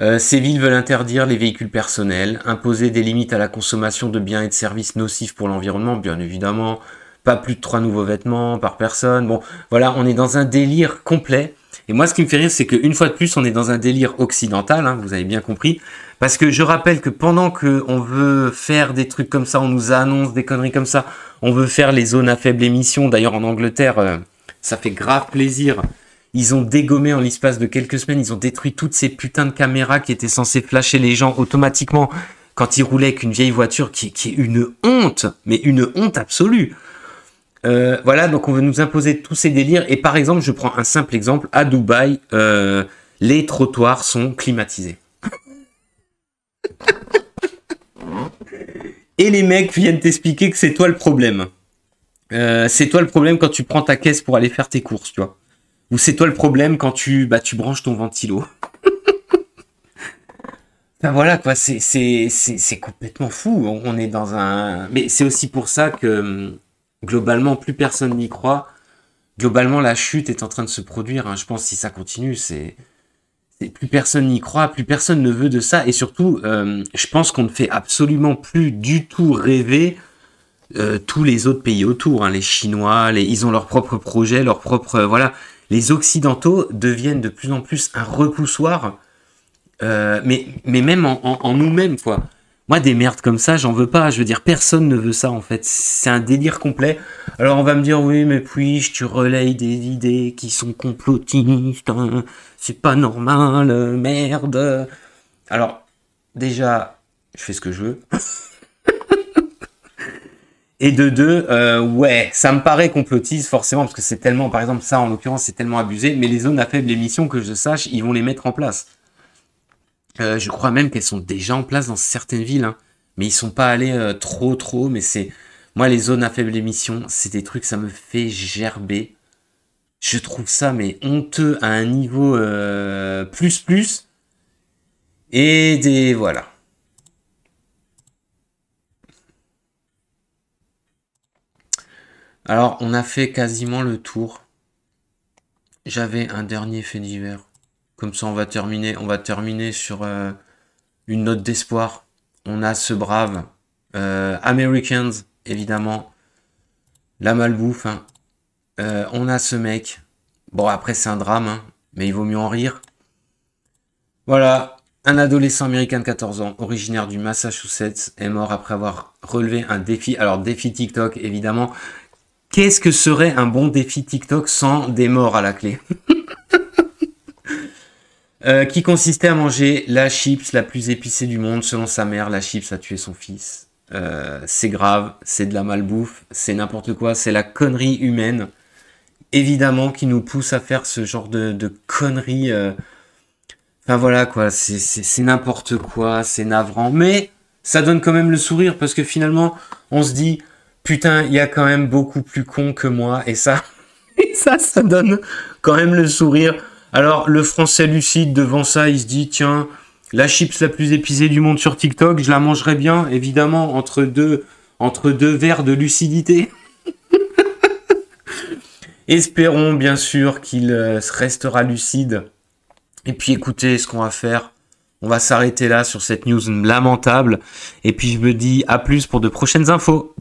ces villes veulent interdire les véhicules personnels, imposer des limites à la consommation de biens et de services nocifs pour l'environnement, bien évidemment. Pas plus de trois nouveaux vêtements par personne. Bon, voilà, on est dans un délire complet et moi, ce qui me fait rire, c'est qu'une fois de plus, on est dans un délire occidental, hein, vous avez bien compris. Parce que je rappelle que pendant qu'on veut faire des trucs comme ça, on nous annonce des conneries comme ça, on veut faire les zones à faible émission. D'ailleurs, en Angleterre, euh, ça fait grave plaisir. Ils ont dégommé en l'espace de quelques semaines, ils ont détruit toutes ces putains de caméras qui étaient censées flasher les gens automatiquement quand ils roulaient avec une vieille voiture qui est une honte, mais une honte absolue. Euh, voilà, donc on veut nous imposer tous ces délires. Et par exemple, je prends un simple exemple. À Dubaï, euh, les trottoirs sont climatisés. Et les mecs viennent t'expliquer que c'est toi le problème. Euh, c'est toi le problème quand tu prends ta caisse pour aller faire tes courses, tu vois. Ou c'est toi le problème quand tu, bah, branches ton ventilo. ben voilà, quoi, c'est complètement fou. On est dans un. Mais c'est aussi pour ça que hum, globalement, plus personne n'y croit. Globalement, la chute est en train de se produire. Hein. Je pense que si ça continue, c'est plus personne n'y croit, plus personne ne veut de ça. Et surtout, euh, je pense qu'on ne fait absolument plus du tout rêver euh, tous les autres pays autour. Hein. Les Chinois, ils ont leurs propres projets, leurs propres... Euh, voilà. Les Occidentaux deviennent de plus en plus un repoussoir, mais, même en, en nous-mêmes, quoi. Moi, des merdes comme ça, j'en veux pas. Je veux dire, personne ne veut ça, en fait. C'est un délire complet. Alors, on va me dire, oui, mais puis, je tu relayes des idées qui sont complotistes. Hein. c'est pas normal, merde. Alors, déjà, je fais ce que je veux. Et de deux, euh, ouais, ça me paraît complotiste forcément, parce que c'est tellement, par exemple, ça en l'occurrence, c'est tellement abusé, mais les zones à faible émission, que je sache, ils vont les mettre en place. Euh, je crois même qu'elles sont déjà en place dans certaines villes. Hein. Mais ils sont pas allés euh, trop trop. Mais c'est. Moi, les zones à faible émission, c'est des trucs, ça me fait gerber. Je trouve ça, mais honteux à un niveau euh, plus plus. Et des. Voilà. Alors, on a fait quasiment le tour. J'avais un dernier fait divers. Comme ça, on va terminer, on va terminer sur euh, une note d'espoir. On a ce brave euh, American, évidemment. La malbouffe. Hein. Euh, on a ce mec. Bon, après, c'est un drame, hein, mais il vaut mieux en rire. Voilà, un adolescent américain de 14 ans, originaire du Massachusetts, est mort après avoir relevé un défi. Alors, défi TikTok, évidemment. Qu'est-ce que serait un bon défi TikTok sans des morts à la clé Euh, qui consistait à manger la chips la plus épicée du monde. Selon sa mère, la chips a tué son fils. Euh, c'est grave, c'est de la malbouffe, c'est n'importe quoi, c'est la connerie humaine. Évidemment, qui nous pousse à faire ce genre de, de conneries. Euh. Enfin voilà quoi, c'est n'importe quoi, c'est navrant. Mais ça donne quand même le sourire parce que finalement, on se dit, putain, il y a quand même beaucoup plus con que moi. Et ça, et ça, ça donne quand même le sourire alors, le français lucide, devant ça, il se dit, tiens, la chips la plus épicée du monde sur TikTok, je la mangerai bien, évidemment, entre deux, entre deux verres de lucidité. Espérons, bien sûr, qu'il euh, restera lucide. Et puis, écoutez, ce qu'on va faire, on va s'arrêter là sur cette news lamentable. Et puis, je me dis à plus pour de prochaines infos.